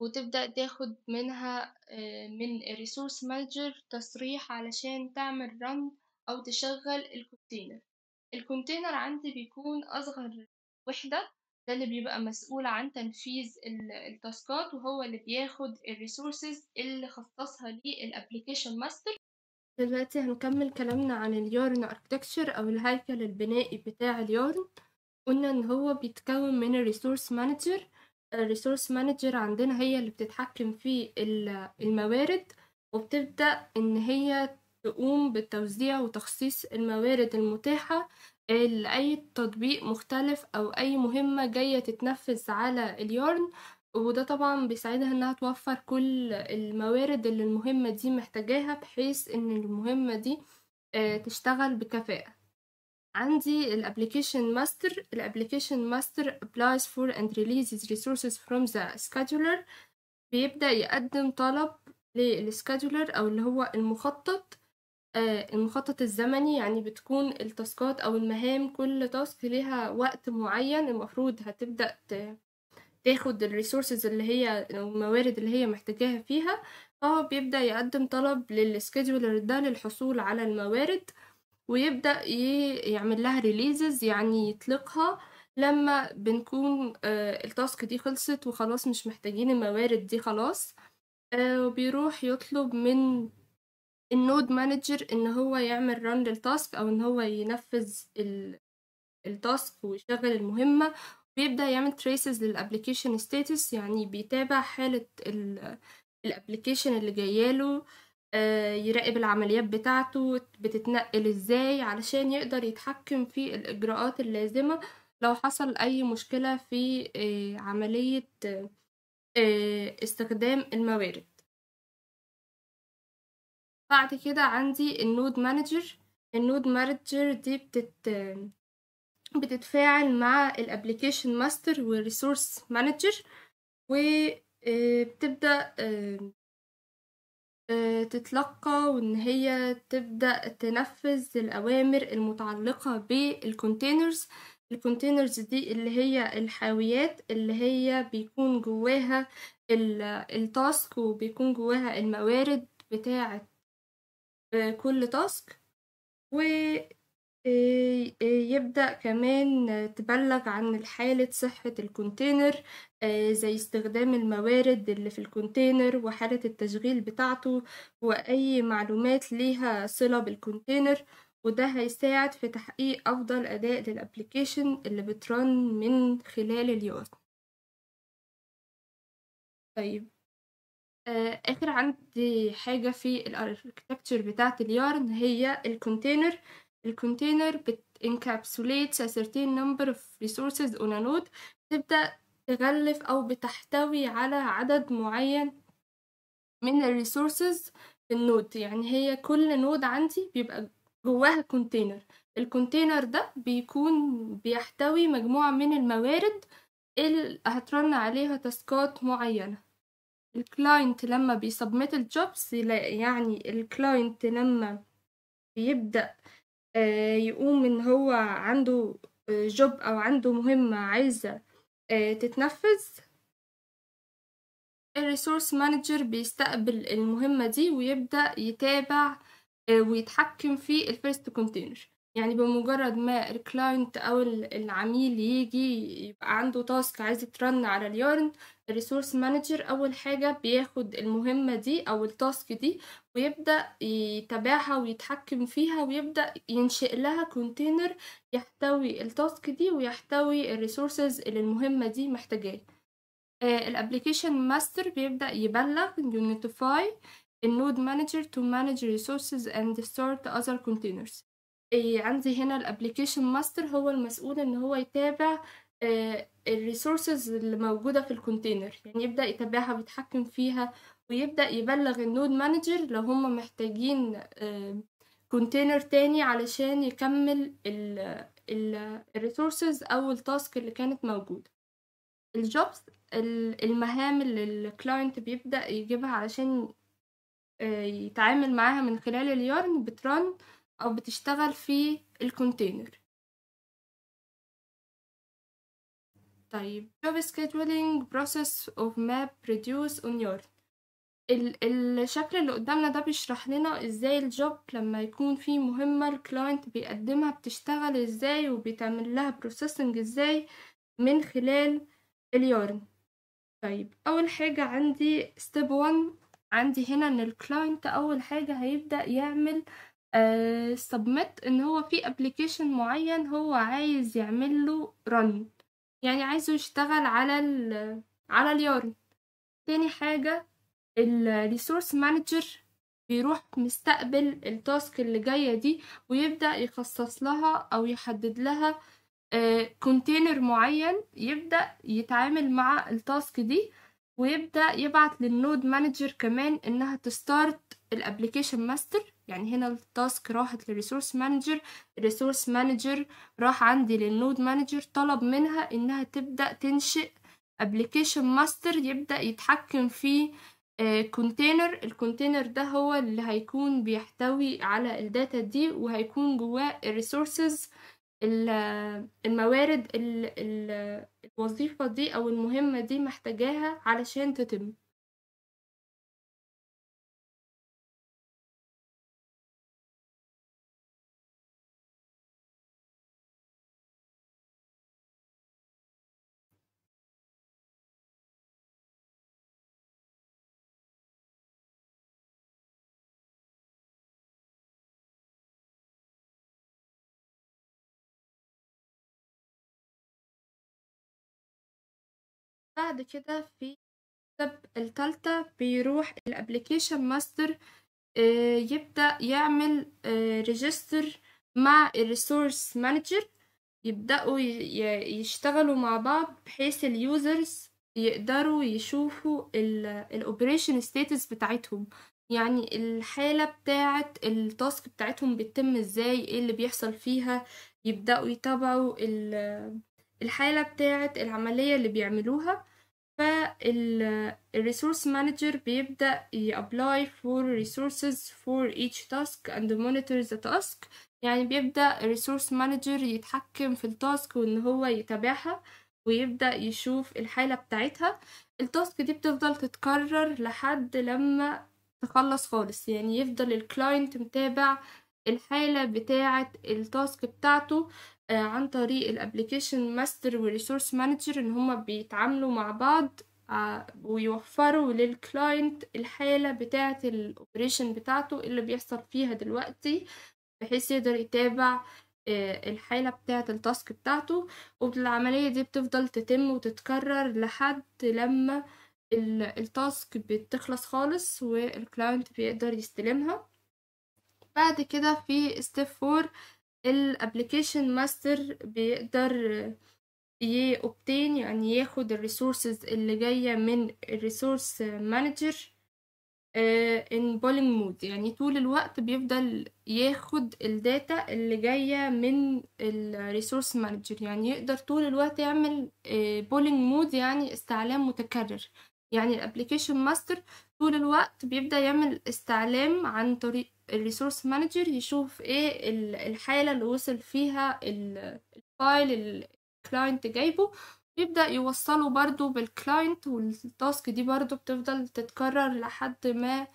وتبدأ تاخد منها آه، من الريسورس مانجر تصريح علشان تعمل رن أو تشغل الكونتينر الكونتينر عندي بيكون أصغر وحدة ده اللي بيبقى مسؤول عن تنفيذ التاسكات وهو اللي بياخد الريسورسز اللي خصصها ليه الابلكيشن ماستر دلوقتي هنكمل كلامنا عن اليورن اركتكتشر او الهيكل البنائي بتاع اليورن قلنا ان هو بيتكون من الريسورس مانجر الريسورس مانجر عندنا هي اللي بتتحكم في الموارد وبتبدأ إن هي تقوم بالتوزيع وتخصيص الموارد المتاحة لأي تطبيق مختلف أو أي مهمة جاية تتنفذ على اليورن وده طبعا بيساعدها انها توفر كل الموارد اللي المهمة دي محتاجاها بحيث ان المهمة دي آه، تشتغل بكفاءة عندي الابليكيشن ماستر الابليكيشن ماستر ابلايز فور اند ريليزز ريسورسز فروم ذا سكادولر بيبدأ يقدم طلب للسكادولر أو اللي هو المخطط آه، المخطط الزمني يعني بتكون التاسكات أو المهام كل تاسك ليها وقت معين المفروض هتبدأ تاخد الريسورسز اللي هي الموارد اللي هي محتاجاها فيها فهو آه، بيبدأ يقدم طلب للسكادولر ده للحصول على الموارد ويبدأ يعمل لها ريليزز يعني يطلقها لما بنكون آه، التاسك دي خلصت وخلاص مش محتاجين الموارد دي خلاص آه، وبيروح يطلب من النود مانجر ان هو يعمل ران للتاسك او ان هو ينفذ التاسك ويشغل المهمة بيبدأ يعمل تريسز للابليكيشن ستاتس يعني بيتابع حالة الابليكيشن اللي جاياله آه، يراقب العمليات بتاعته بتتنقل ازاي علشان يقدر يتحكم في الإجراءات اللازمة لو حصل أي مشكلة في آه، عملية آه، استخدام الموارد بعد كده عندي النود مانجر النود مانجر دي بتت بتتفاعل مع الابلكيشن ماستر والريسورس مانجر وبتبدا تتلقى وإن هي تبدأ تنفذ الأوامر المتعلقة بالكونتينرز الكونتينرز دي اللي هي الحاويات اللي هي بيكون جواها التاسك وبيكون جواها الموارد بتاعة آه، كل تاسك و آه، يبدأ كمان تبلغ عن حالة صحة الكونتينر آه، زي استخدام الموارد اللي في الكونتينر وحالة التشغيل بتاعته وأي معلومات ليها صلة بالكونتينر وده هيساعد في تحقيق أفضل أداء للأبليكيشن اللي بترن من خلال اليو طيب آه، آخر عندي حاجة في الاركتكتشر بتاعة اليارن هي الكونتينر الكونتينر بتنكابسوليت a certain number of resources on a node بتبدأ تغلف أو بتحتوي على عدد معين من الريسورسز في النود يعني هي كل نود عندي بيبقى جواها كونتينر الكونتينر ده بيكون بيحتوي مجموعة من الموارد اللي هترن عليها تاسكات معينة الكلاينت لما بيسبميت الجوبس يعني الكلاينت لما بيبدأ آه، يقوم ان هو عنده جوب آه، او عنده مهمة عايزة آه، تتنفذ الريسورس مانجر بيستقبل المهمة دي ويبدأ يتابع ويتحكم في الفيرست كونتينر يعني بمجرد ما الكلاينت او العميل يجي يبقى عنده تاسك عايز يترن على اليارن الريسورس مانجر اول حاجه بياخد المهمه دي او التاسك دي ويبدا يتابعها ويتحكم فيها ويبدا ينشئ لها كونتينر يحتوي التاسك دي ويحتوي الريسورسز اللي المهمه دي محتاجاه آه، الابلكيشن ماستر بيبدا يبلغ يونيتيفاي النود مانجر to manage resources and start other containers إيه، عندي هنا الابلكيشن ماستر هو المسؤول ان هو يتابع آه، الريسورسز اللي موجوده في الكونتينر يعني يبدا يتابعها ويتحكم فيها ويبدا يبلغ النود مانجر لو هم محتاجين كونتينر آه، تاني علشان يكمل الريسورسز او التاسك اللي كانت موجوده الجوبز المهام اللي الكلاينت بيبدا يجيبها علشان آه، يتعامل معاها من خلال اليارن بترن أو بتشتغل في الكونتينر طيب job scheduling process of map produce on yarn الشكل اللي قدامنا ده بيشرح لنا ازاي الجوب لما يكون فيه مهمة الكلاينت بيقدمها بتشتغل ازاي وبيتعمل لها بروسيسنج ازاي من خلال اليورن طيب اول حاجة عندي ستيب 1 عندي هنا ان الكلاينت اول حاجة هيبدأ يعمل سبميت آه، ان هو في ابلكيشن معين هو عايز يعمل له رن يعني عايزه يشتغل على ال على اليارن تاني حاجه الريسورس مانجر بيروح مستقبل التاسك اللي جايه دي ويبدا يخصص لها او يحدد لها كونتينر آه، معين يبدا يتعامل مع التاسك دي ويبدأ يبعت للنود مانجر كمان انها تستارت الابلكيشن ماستر يعني هنا التاسك راحت للريسورس مانجر الريسورس مانجر راح عندي للنود مانجر طلب منها انها تبدأ تنشئ ابلكيشن ماستر يبدأ يتحكم في كونتينر آه، الكونتينر ده هو اللي هيكون بيحتوي على الداتا دي وهيكون جواه الريسورسز الموارد الوظيفة دي أو المهمة دي محتاجاها علشان تتم بعد كده في الستب التالتة بيروح الابليكيشن آه، ماستر يبدأ يعمل ريجستر آه، مع الريسورس مانجر يبدأوا يشتغلوا مع بعض بحيث اليوزرز يقدروا يشوفوا الاوبريشن ستاتس بتاعتهم يعني الحالة بتاعة التاسك بتاعتهم بتتم ازاي ايه اللي بيحصل فيها يبدأوا يتابعوا الحالة بتاعة العملية اللي بيعملوها فالريسورس مانجر بيبدأ يابلاي فور ريسورسز فور each تاسك and monitor the task يعني بيبدأ الريسورس مانجر يتحكم في التاسك وإن هو يتابعها ويبدأ يشوف الحالة بتاعتها التاسك دي بتفضل تتكرر لحد لما تخلص خالص يعني يفضل الكلاينت متابع الحالة بتاعة التاسك بتاعته آه، عن طريق الابليكيشن ماستر والريسورس مانجر ان هما بيتعاملوا مع بعض آه، ويوفروا للكلاينت الحالة بتاعة الاوبريشن بتاعته اللي بيحصل فيها دلوقتي بحيث يقدر يتابع آه، الحالة بتاعة التاسك بتاعته والعملية دي بتفضل تتم وتتكرر لحد لما التاسك بتخلص خالص والكلاينت بيقدر يستلمها بعد كده في ستيب فور الابليكيشن ماستر بيقدر يوبتين يعني ياخد الريسورسز اللي جايه من الريسورس مانجر ان بولينج مود يعني طول الوقت بيفضل ياخد الداتا اللي جايه من الريسورس مانجر يعني يقدر طول الوقت يعمل بولينج آه، مود يعني استعلام متكرر يعني الابليكيشن ماستر طول الوقت بيبدا يعمل استعلام عن طريق الريسورس مانجر يشوف ايه الحاله اللي وصل فيها الفايل الكلاينت جايبه يبدا يوصله برضو بالكلاينت والتاسك دي برضو بتفضل تتكرر لحد ما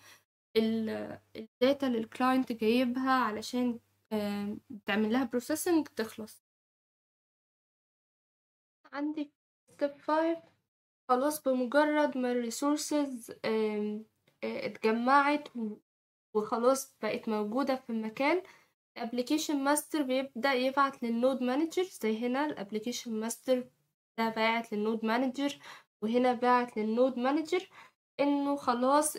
الداتا اللي الكلاينت جايبها علشان تعمل لها بروسيسنج تخلص عندي ستيب 5 خلاص بمجرد ما الريسورسز آه، اتجمعت وخلاص بقت موجودة في المكان الابليكيشن ماستر بيبدأ يبعت للنود مانجر زي هنا الابليكيشن ماستر ده باعت للنود مانجر وهنا باعت للنود مانجر انه خلاص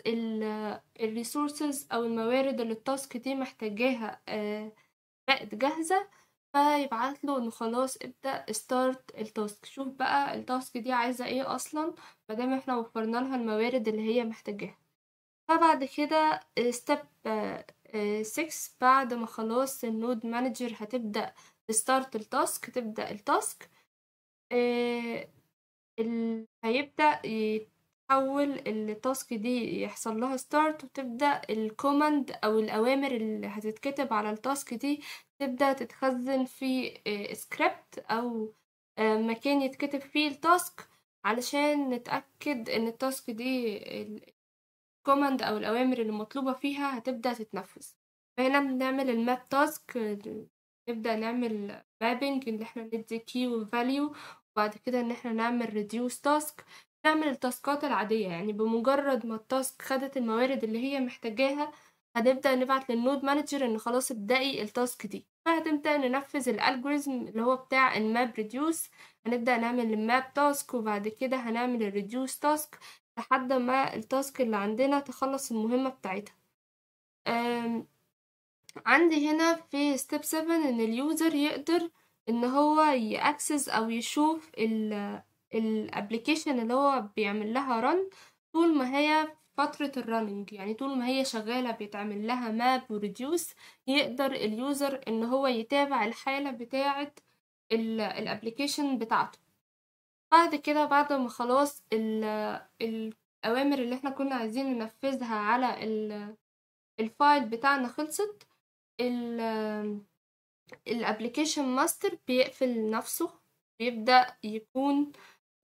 الريسورسز او الموارد اللي التاسك دي محتاجاها آه، بقت جاهزة فيبعت له انه خلاص ابدأ ستارت التاسك شوف بقى التاسك دي عايزة ايه اصلا مادام احنا وفرنا لها الموارد اللي هي محتاجاها فبعد كده ستيب آه، 6 آه، آه، بعد ما خلاص النود مانجر هتبدأ تستارت التاسك تبدأ التاسك هيبدأ يتحول التاسك دي يحصل لها ستارت وتبدأ الكوماند أو الأوامر اللي هتتكتب على التاسك دي تبدأ تتخزن في سكريبت أو مكان يتكتب فيه التاسك علشان نتأكد ان التاسك دي الكوماند أو الأوامر اللي مطلوبة فيها هتبدأ تتنفذ فهنا بنعمل الماب تاسك نبدأ نعمل مابينج ان احنا ندي كي وفاليو وبعد كده ان احنا نعمل ريديوس تاسك نعمل التاسكات العادية يعني بمجرد ما التاسك خدت الموارد اللي هي محتاجاها هنبدأ نبعت للنود مانجر ان خلاص ابدأي التاسك دي فهنبدأ ننفذ الالجوريزم اللي هو بتاع الماب ريديوس هنبدأ نعمل الماب تاسك وبعد كده هنعمل الريديوس تاسك لحد ما التاسك اللي عندنا تخلص المهمة بتاعتها عندي هنا في ستيب 7 ان اليوزر يقدر ان هو ياكسس او يشوف الابليكيشن اللي هو بيعمل لها رن طول ما هي فترة الرننج يعني طول ما هي شغالة بيتعمل لها ماب وريديوس يقدر اليوزر ان هو يتابع الحالة بتاعة الابليكيشن بتاعته بعد كده بعد ما خلاص الأوامر اللي احنا كنا عايزين ننفذها على الفايل بتاعنا خلصت الابليكيشن ماستر بيقفل نفسه بيبدأ يكون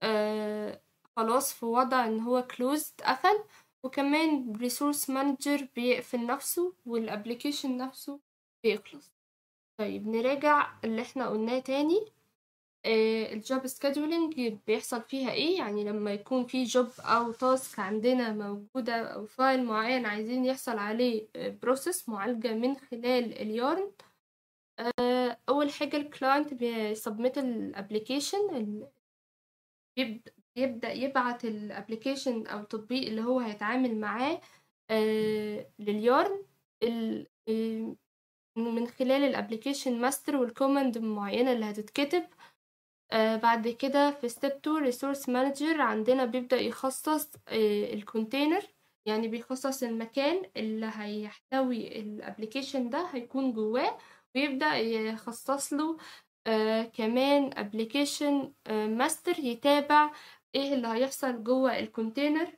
آه، خلاص في وضع ان هو closed قفل وكمان resource manager بيقفل نفسه والابليكيشن نفسه بيخلص طيب نراجع اللي احنا قلناه تاني آه، الجوب سكادولينج بيحصل فيها ايه يعني لما يكون في جوب او تاسك عندنا موجودة او فايل معين عايزين يحصل عليه بروسيس آه، معالجة من خلال اليارن آه، اول حاجة الكلاينت بيسبمت الابليكيشن بيبدأ يبعت الابليكيشن او التطبيق اللي هو هيتعامل معاه لليارن من خلال الابليكيشن ماستر والكوماند المعينة اللي هتتكتب آه، بعد كده في ستيب 2 ريسورس مانجر عندنا بيبدأ يخصص آه، الكونتينر يعني بيخصص المكان اللي هيحتوي الابليكيشن ده هيكون جواه ويبدأ يخصص له آه، كمان ابليكيشن ماستر يتابع ايه اللي هيحصل جوه الكونتينر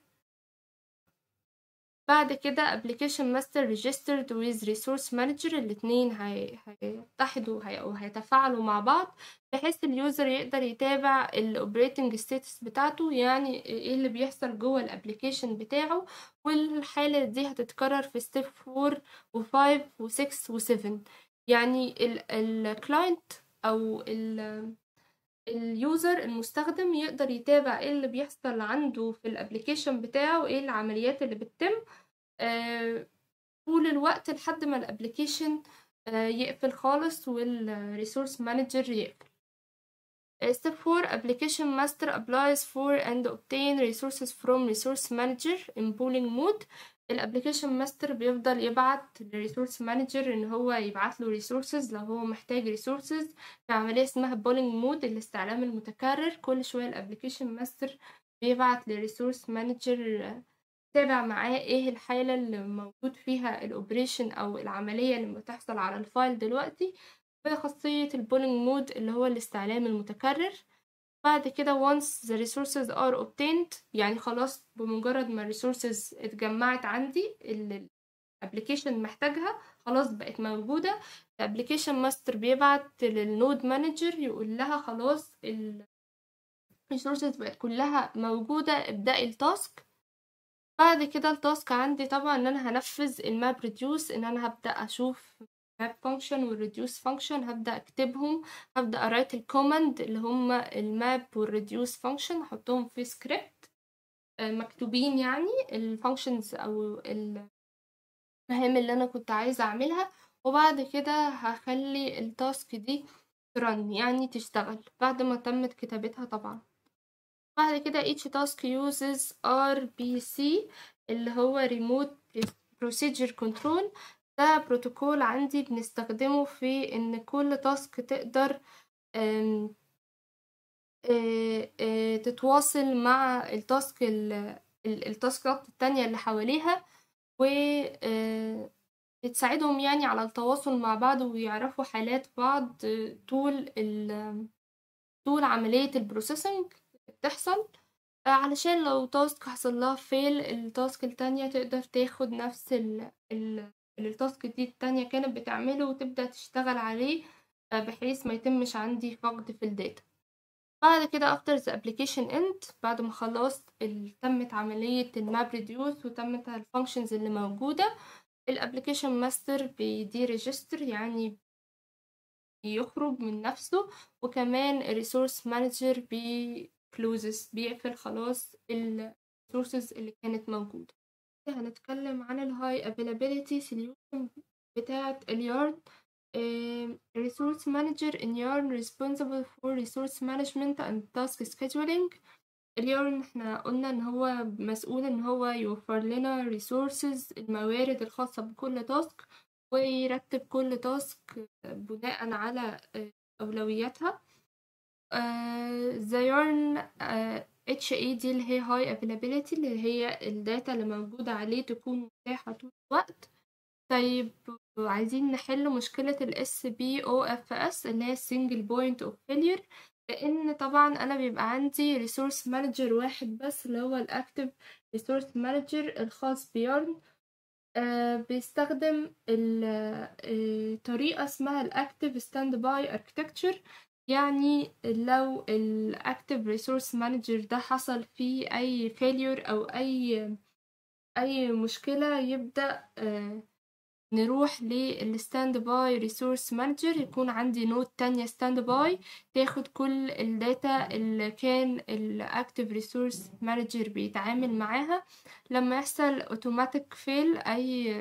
بعد كده application master registered with resource manager الاتنين هي... هيتحدوا هي... وهيتفاعلوا مع بعض بحيث اليوزر يقدر يتابع الاوبريتنج ستاتس بتاعته يعني ايه اللي بيحصل جوه الابلكيشن بتاعه والحالة دي هتتكرر في ستيب 4 و5 و6 و7 يعني الكلاينت او ال اليوزر المستخدم يقدر يتابع ايه اللي بيحصل عنده في الابلكيشن بتاعه وايه العمليات اللي بتتم آه، طول الوقت لحد ما الابلكيشن آه، يقفل خالص والريسورس مانجر يقفل آه، step 4 application master applies for and obtain resources from resource manager in pooling mode الابلكيشن ماستر بيفضل يبعت للريسورس مانجر ان هو يبعت له resources لو هو محتاج resources في عمليه اسمها بولينج mode الاستعلام المتكرر كل شويه الابلكيشن ماستر بيبعت للريسورس مانجر تابع معاه ايه الحالة اللي موجود فيها الاوبريشن او العملية اللي بتحصل على الفايل دلوقتي بخاصية البولينج مود اللي هو الاستعلام المتكرر بعد كده once the resources are obtained يعني خلاص بمجرد ما resources اتجمعت عندي الابليكيشن محتاجها خلاص بقت موجودة الابليكيشن ماستر بيبعت للنود مانجر يقول لها خلاص الريسورسز بقت كلها موجودة ابدأي التاسك بعد كده التاسك عندي طبعا ان انا هنفذ الماب ريديوس ان انا هبدا اشوف map function والريديوس function هبدأ أكتبهم هبدأ أرايت الكوماند اللي هما الماب والريديوس function أحطهم في سكريبت آه، مكتوبين يعني الفانكشنز أو المهام اللي أنا كنت عايزة أعملها وبعد كده هخلي التاسك دي ترن يعني تشتغل بعد ما تمت كتابتها طبعا بعد كده each task uses RPC اللي هو remote procedure control ده بروتوكول عندي بنستخدمه في ان كل تاسك تقدر تتواصل مع التاسك التاسكات التانية اللي حواليها و بتساعدهم يعني على التواصل مع بعض ويعرفوا حالات بعض طول طول عملية البروسيسنج بتحصل آه، علشان لو تاسك حصل لها فيل التاسك التانية تقدر تاخد نفس ال اللي التاسك دي التانية كانت بتعمله وتبدأ تشتغل عليه آه، بحيث ما يتمش عندي فقد في الداتا بعد كده after the application end بعد ما خلصت تمت عملية الماب ريديوس وتمت الفانكشنز اللي موجودة الابليكيشن ماستر بيدي ريجستر يعني يخرج من نفسه وكمان الريسورس مانجر بي closes بيقفل خلاص ال resources اللي كانت موجودة هنتكلم عن ال high availability solution بتاعة اليارد resource manager in yarn responsible for resource management and task scheduling اليارن احنا قلنا ان هو مسؤول ان هو يوفر لنا resources الموارد الخاصة بكل تاسك ويرتب كل تاسك بناء على آه، أولوياتها آه، زيورن اتش آه، اي دي اللي هي هاي افيلابيلتي اللي هي الداتا اللي موجودة عليه تكون متاحة طول الوقت طيب عايزين نحل مشكلة الاس بي او اف اس اللي هي سنجل بوينت اوف فيلير لأن طبعا أنا بيبقى عندي ريسورس مانجر واحد بس اللي هو الأكتف ريسورس مانجر الخاص بيارن آه بيستخدم الطريقة آه، اسمها الأكتف ستاند باي اركتكتشر يعني لو الاكتف ريسورس مانجر ده حصل فيه اي فيلير او اي اي مشكله يبدا آه، نروح للستاند باي ريسورس مانجر يكون عندي نود تانية ستاند باي تاخد كل الداتا اللي كان الاكتف ريسورس مانجر بيتعامل معاها لما يحصل اوتوماتيك فيل اي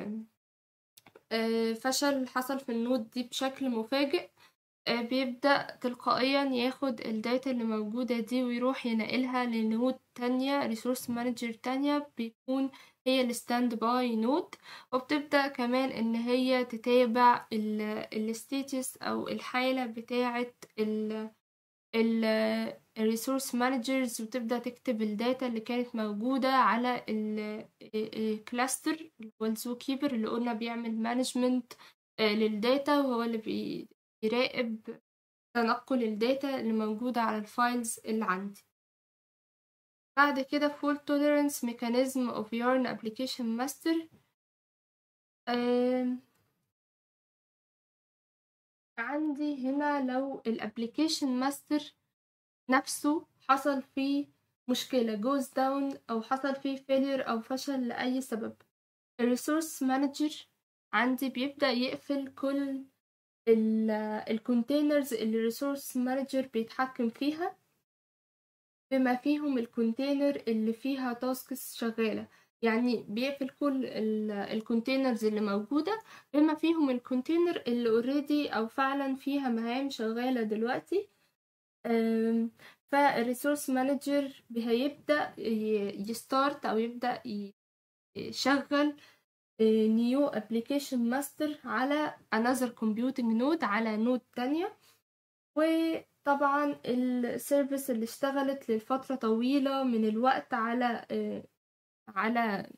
آه، فشل حصل في النود دي بشكل مفاجئ آه، بيبدأ تلقائيا ياخد الداتا اللي موجودة دي ويروح ينقلها لنود تانية ريسورس مانجر تانية بيكون هي الستاند باي نود وبتبدأ كمان ان هي تتابع الستيتس او الحالة بتاعة ال الريسورس مانجرز وتبدأ تكتب الداتا اللي كانت موجودة على الكلاستر آه، آه، اللي كيبر اللي قلنا بيعمل مانجمنت للداتا وهو اللي بي يراقب تنقل الداتا اللي موجودة على الفايلز اللي عندي بعد كده فول Tolerance Mechanism of Yarn Application Master عندي هنا لو الابليكيشن ماستر نفسه حصل فيه مشكلة goes down أو حصل فيه failure أو فشل لأي سبب الريسورس مانجر عندي بيبدأ يقفل كل الكونتينرز اللي الريسورس مانجر بيتحكم فيها بما فيهم الكونتينر اللي فيها تاسكس شغالة يعني بيقفل كل الكونتينرز اللي موجودة بما فيهم الكونتينر اللي اوريدي او فعلا فيها مهام شغالة دلوقتي فالريسورس مانجر هيبدأ يستارت او يبدأ يشغل نيو ابلكيشن ماستر على انذر كومبيوتنج نود على نود تانية وطبعا السيرفيس اللي اشتغلت لفترة طويلة من الوقت على آه، على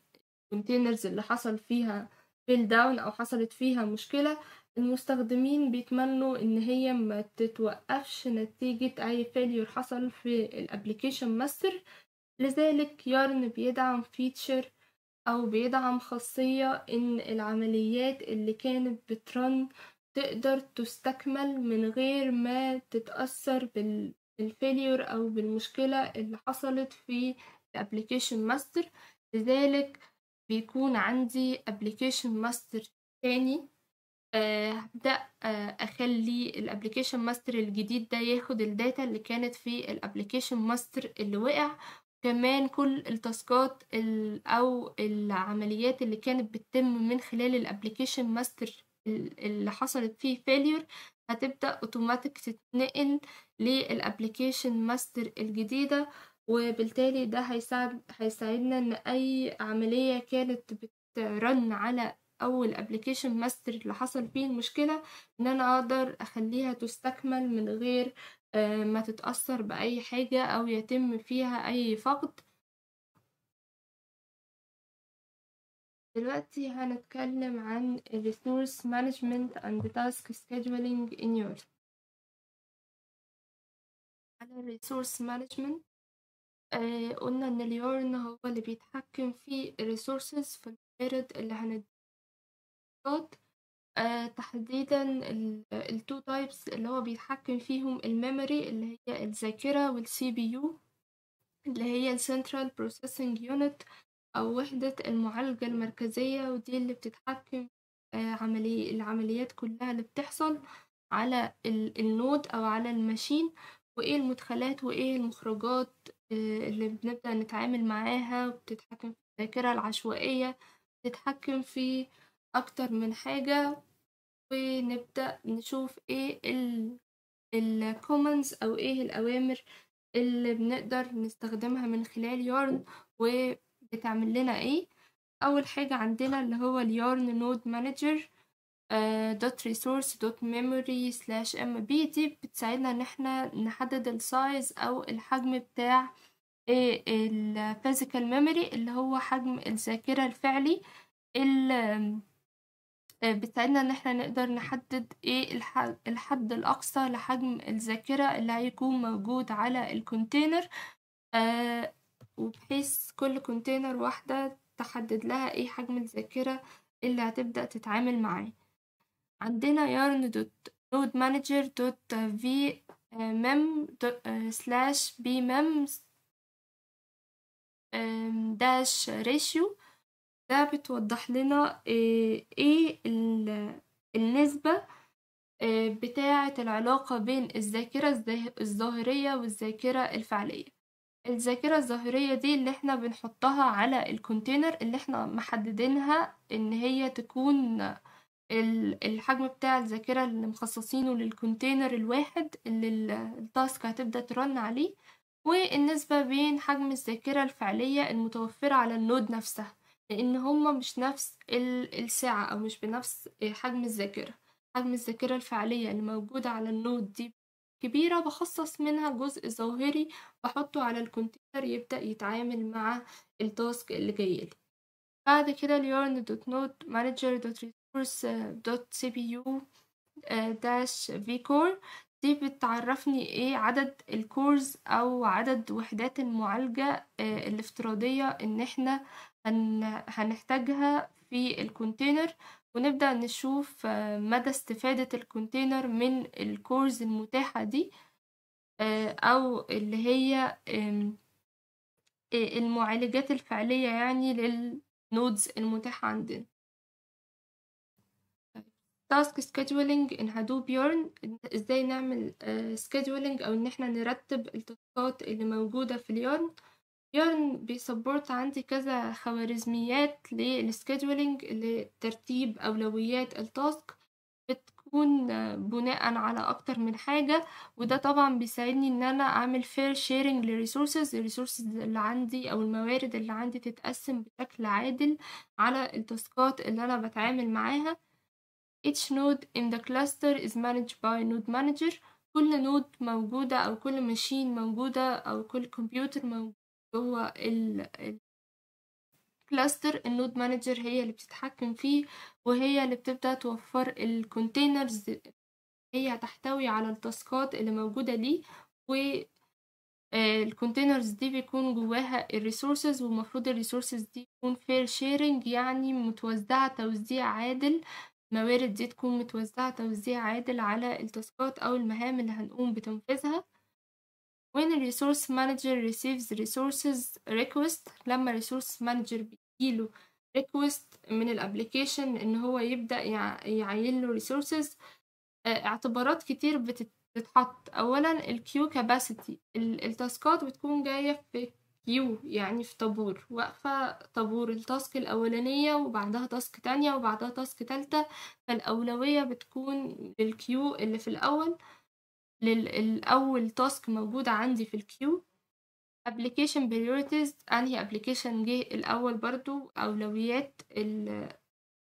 كونتينرز اللي حصل فيها بيل داون او حصلت فيها مشكلة المستخدمين بيتمنوا ان هي ما تتوقفش نتيجة اي فيليور حصل في الابلكيشن ماستر لذلك يارن بيدعم فيتشر أو بيدعم خاصية إن العمليات اللي كانت بترن تقدر تستكمل من غير ما تتأثر بالفيليور أو بالمشكلة اللي حصلت في الابليكيشن ماستر لذلك بيكون عندي ابليكيشن ماستر تاني آه، هبدأ آه، أخلي الابليكيشن ماستر الجديد ده ياخد الداتا اللي كانت في الابليكيشن ماستر اللي وقع كمان كل التاسكات او العمليات اللي كانت بتتم من خلال الابلكيشن ماستر اللي حصلت فيه فيلير هتبدأ اوتوماتيك تتنقل للابلكيشن ماستر الجديدة وبالتالي ده هيساعد هيساعدنا ان اي عملية كانت بترن على اول ابلكيشن ماستر اللي حصل فيه المشكلة ان انا اقدر اخليها تستكمل من غير آه، ما تتأثر بأي حاجة أو يتم فيها أي فقد دلوقتي هنتكلم عن Resource Management and Task Scheduling in Europe على resource management آه قلنا ان اليورن هو اللي بيتحكم في resources في الموارد اللي هنديه آه، تحديدا التو تايبس اللي هو بيتحكم فيهم الميموري اللي هي الذاكرة والسي بي يو اللي هي السنترال بروسيسنج يونت أو وحدة المعالجة المركزية ودي اللي بتتحكم آه، عملي العمليات كلها اللي بتحصل على النود أو على الماشين وإيه المدخلات وإيه المخرجات آه، اللي بنبدأ نتعامل معاها وبتتحكم في الذاكرة العشوائية بتتحكم في أكتر من حاجة ونبدأ نشوف ايه ال الكومنز أو ايه الأوامر اللي بنقدر نستخدمها من خلال يارن وبتعمل لنا ايه أول حاجة عندنا اللي هو اليارن نود مانجر دوت ريسورس دوت ميموري سلاش ام بي دي بتساعدنا ان احنا نحدد السايز او الحجم بتاع الفيزيكال آه، ميموري اللي هو حجم الذاكرة الفعلي بتساعدنا ان احنا نقدر نحدد ايه الحد الاقصى لحجم الذاكرة اللي هيكون موجود على الكونتينر آه، وبحيث كل كونتينر واحدة تحدد لها ايه حجم الذاكرة اللي هتبدأ تتعامل معاه عندنا yarn دوت node manager دوت v آه، mem آه، slash b mem dash ratio ده بتوضح لنا آه، ايه النسبة آه، بتاعة العلاقة بين الذاكرة الظاهرية والذاكرة الفعلية الذاكرة الظاهرية دي اللي احنا بنحطها على الكونتينر اللي احنا محددينها ان هي تكون الحجم بتاع الذاكرة اللي مخصصينه للكونتينر الواحد اللي التاسك هتبدأ ترن عليه والنسبة بين حجم الذاكرة الفعلية المتوفرة على النود نفسها لأن هما مش نفس السعة أو مش بنفس آه، حجم الذاكرة حجم الذاكرة الفعلية اللي موجودة على النود دي كبيرة بخصص منها جزء ظاهري بحطه على الكمبيوتر يبدأ يتعامل مع التاسك اللي جايلي بعد كده اليورن دوت نود مانجر دوت ريسورس آه، دوت سي بي يو آه، داش في كور دي بتعرفني ايه عدد الكورز او عدد وحدات المعالجة الافتراضية ان احنا هن... هنحتاجها في الكونتينر ونبدأ نشوف آه، مدى استفادة الكونتينر من الكورز المتاحة دي آه، أو اللي هي آه، المعالجات الفعلية يعني للنودز المتاحة عندنا تاسك scheduling ان Hadoop Yarn ازاي نعمل scheduling او ان احنا نرتب التاسكات اللي موجودة في اليارن يورن بيسبورت عندي كذا خوارزميات للسكيدولينج لترتيب أولويات التاسك بتكون بناء على أكتر من حاجة وده طبعا بيساعدني إن أنا أعمل فير شيرنج للريسورسز الريسورسز اللي عندي أو الموارد اللي عندي تتقسم بشكل عادل على التاسكات اللي أنا بتعامل معاها each node in the cluster is managed by node manager كل نود موجودة أو كل ماشين موجودة أو كل كمبيوتر موجود هو الكلاستر النود مانجر هي اللي بتتحكم فيه وهي اللي بتبدأ توفر الكونتينرز هي هتحتوي على التاسكات اللي موجودة ليه و آه، الكونتينرز دي بيكون جواها الريسورسز والمفروض الريسورسز دي تكون فير شيرنج يعني متوزعة توزيع عادل الموارد دي تكون متوزعة توزيع عادل على التاسكات أو المهام اللي هنقوم بتنفيذها when resource manager receives resources request لما resource manager بيجيله request من الابليكيشن ان هو يبدا يعين له resources آه، اعتبارات كتير بتتحط اولا الكيو كاباسيتي التاسكات بتكون جايه في كيو يعني في طابور واقفه طابور التاسك الاولانيه وبعدها تاسك تانية وبعدها تاسك تالتة فالاولويه بتكون للكيو اللي في الاول للأول تاسك موجودة عندي في الكيو application priorities أنهي application جه الأول برضو أولويات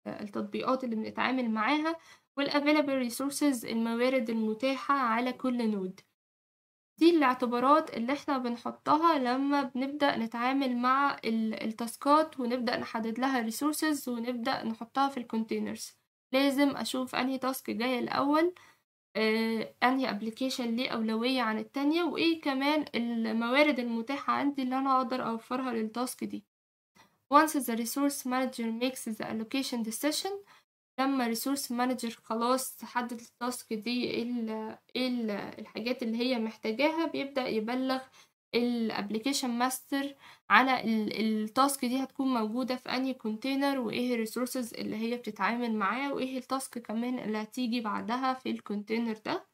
التطبيقات اللي بنتعامل معاها والافيلابل resources الموارد المتاحة على كل نود دي الاعتبارات اللي احنا بنحطها لما بنبدأ نتعامل مع التاسكات ونبدأ نحدد لها resources ونبدأ نحطها في الكونتينرز لازم أشوف أنهي تاسك جاي الأول آه، انهي ابلكيشن ليه اولويه عن التانية وايه كمان الموارد المتاحه عندي اللي انا اقدر اوفرها للتاسك دي once the resource manager makes the allocation decision لما resource manager خلاص حدد التاسك دي ايه, إيه الحاجات اللي هي محتاجاها بيبدأ يبلغ الابلكيشن ماستر على التاسك دي هتكون موجودة في انهي كونتينر وايه الريسورسز اللي هي بتتعامل معاه وايه التاسك كمان اللي هتيجي بعدها في الكونتينر ده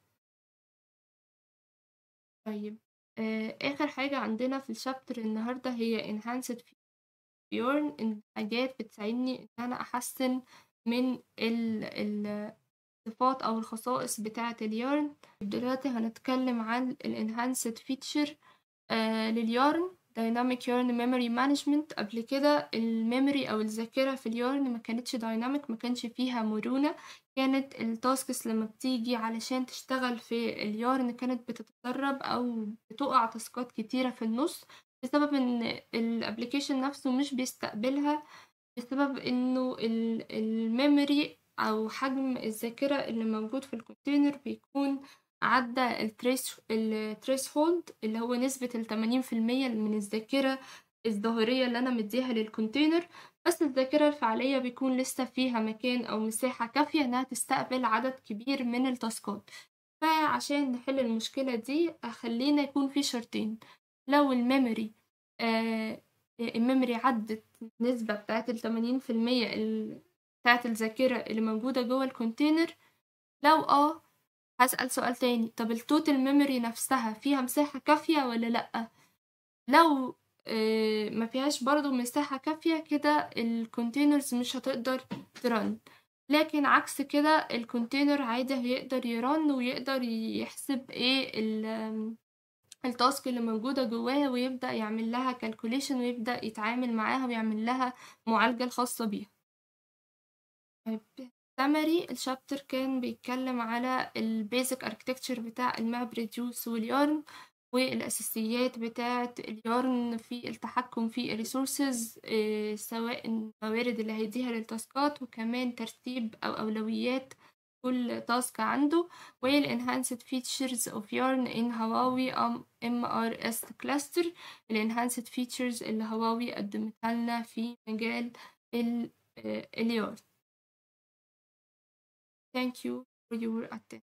طيب آه، اخر حاجة عندنا في الشابتر النهاردة هي enhanced بيورن ان حاجات بتساعدني ان انا احسن من ال الصفات او الخصائص بتاعة اليارن دلوقتي هنتكلم عن الانهانسد فيتشر لليارن دايناميك يارن ميموري مانجمنت قبل كده الميموري او الذاكره في اليارن ما كانتش دايناميك ما كانش فيها مرونه كانت التاسكس لما بتيجي علشان تشتغل في اليارن كانت بتتدرب او بتقع تاسكات كتيره في النص بسبب ان الابلكيشن نفسه مش بيستقبلها بسبب انه الميموري او حجم الذاكره اللي موجود في الكونتينر بيكون عدى هولد اللي هو نسبة التمانين في المية من الذاكرة الظاهرية اللي أنا مديها للكونتينر بس الذاكرة الفعلية بيكون لسه فيها مكان أو مساحة كافية إنها تستقبل عدد كبير من التاسكات فعشان نحل المشكلة دي خلينا يكون في شرطين لو الميموري آه الميموري عدت النسبة بتاعت التمانين في المية بتاعت الذاكرة اللي موجودة جوه الكونتينر لو اه هسأل سؤال تاني طب التوتال ميموري نفسها فيها مساحة كافية ولا لأ لو آه، ما فيهاش برضو مساحة كافية كده الكونتينرز مش هتقدر ترن لكن عكس كده الكونتينر عادي هيقدر يرن ويقدر يحسب ايه التاسك اللي موجودة جواها ويبدأ يعمل لها كالكوليشن ويبدأ يتعامل معاها ويعمل لها معالجة الخاصة بيها طيب. سمري الشابتر كان بيتكلم على البيزك اركتكتشر بتاع الماب ريديوس واليارن والاساسيات بتاعه اليارن في التحكم في الريسورسز آه، سواء الموارد اللي هيديها للتاسكات وكمان ترتيب او اولويات كل تاسك عنده والانهانسد فيتشرز اوف يورن ان هواوي ام ام ار اس كلاستر الانهانسد فيتشرز اللي هواوي قدمتها لنا في مجال آه، اليارن Thank you for your attention.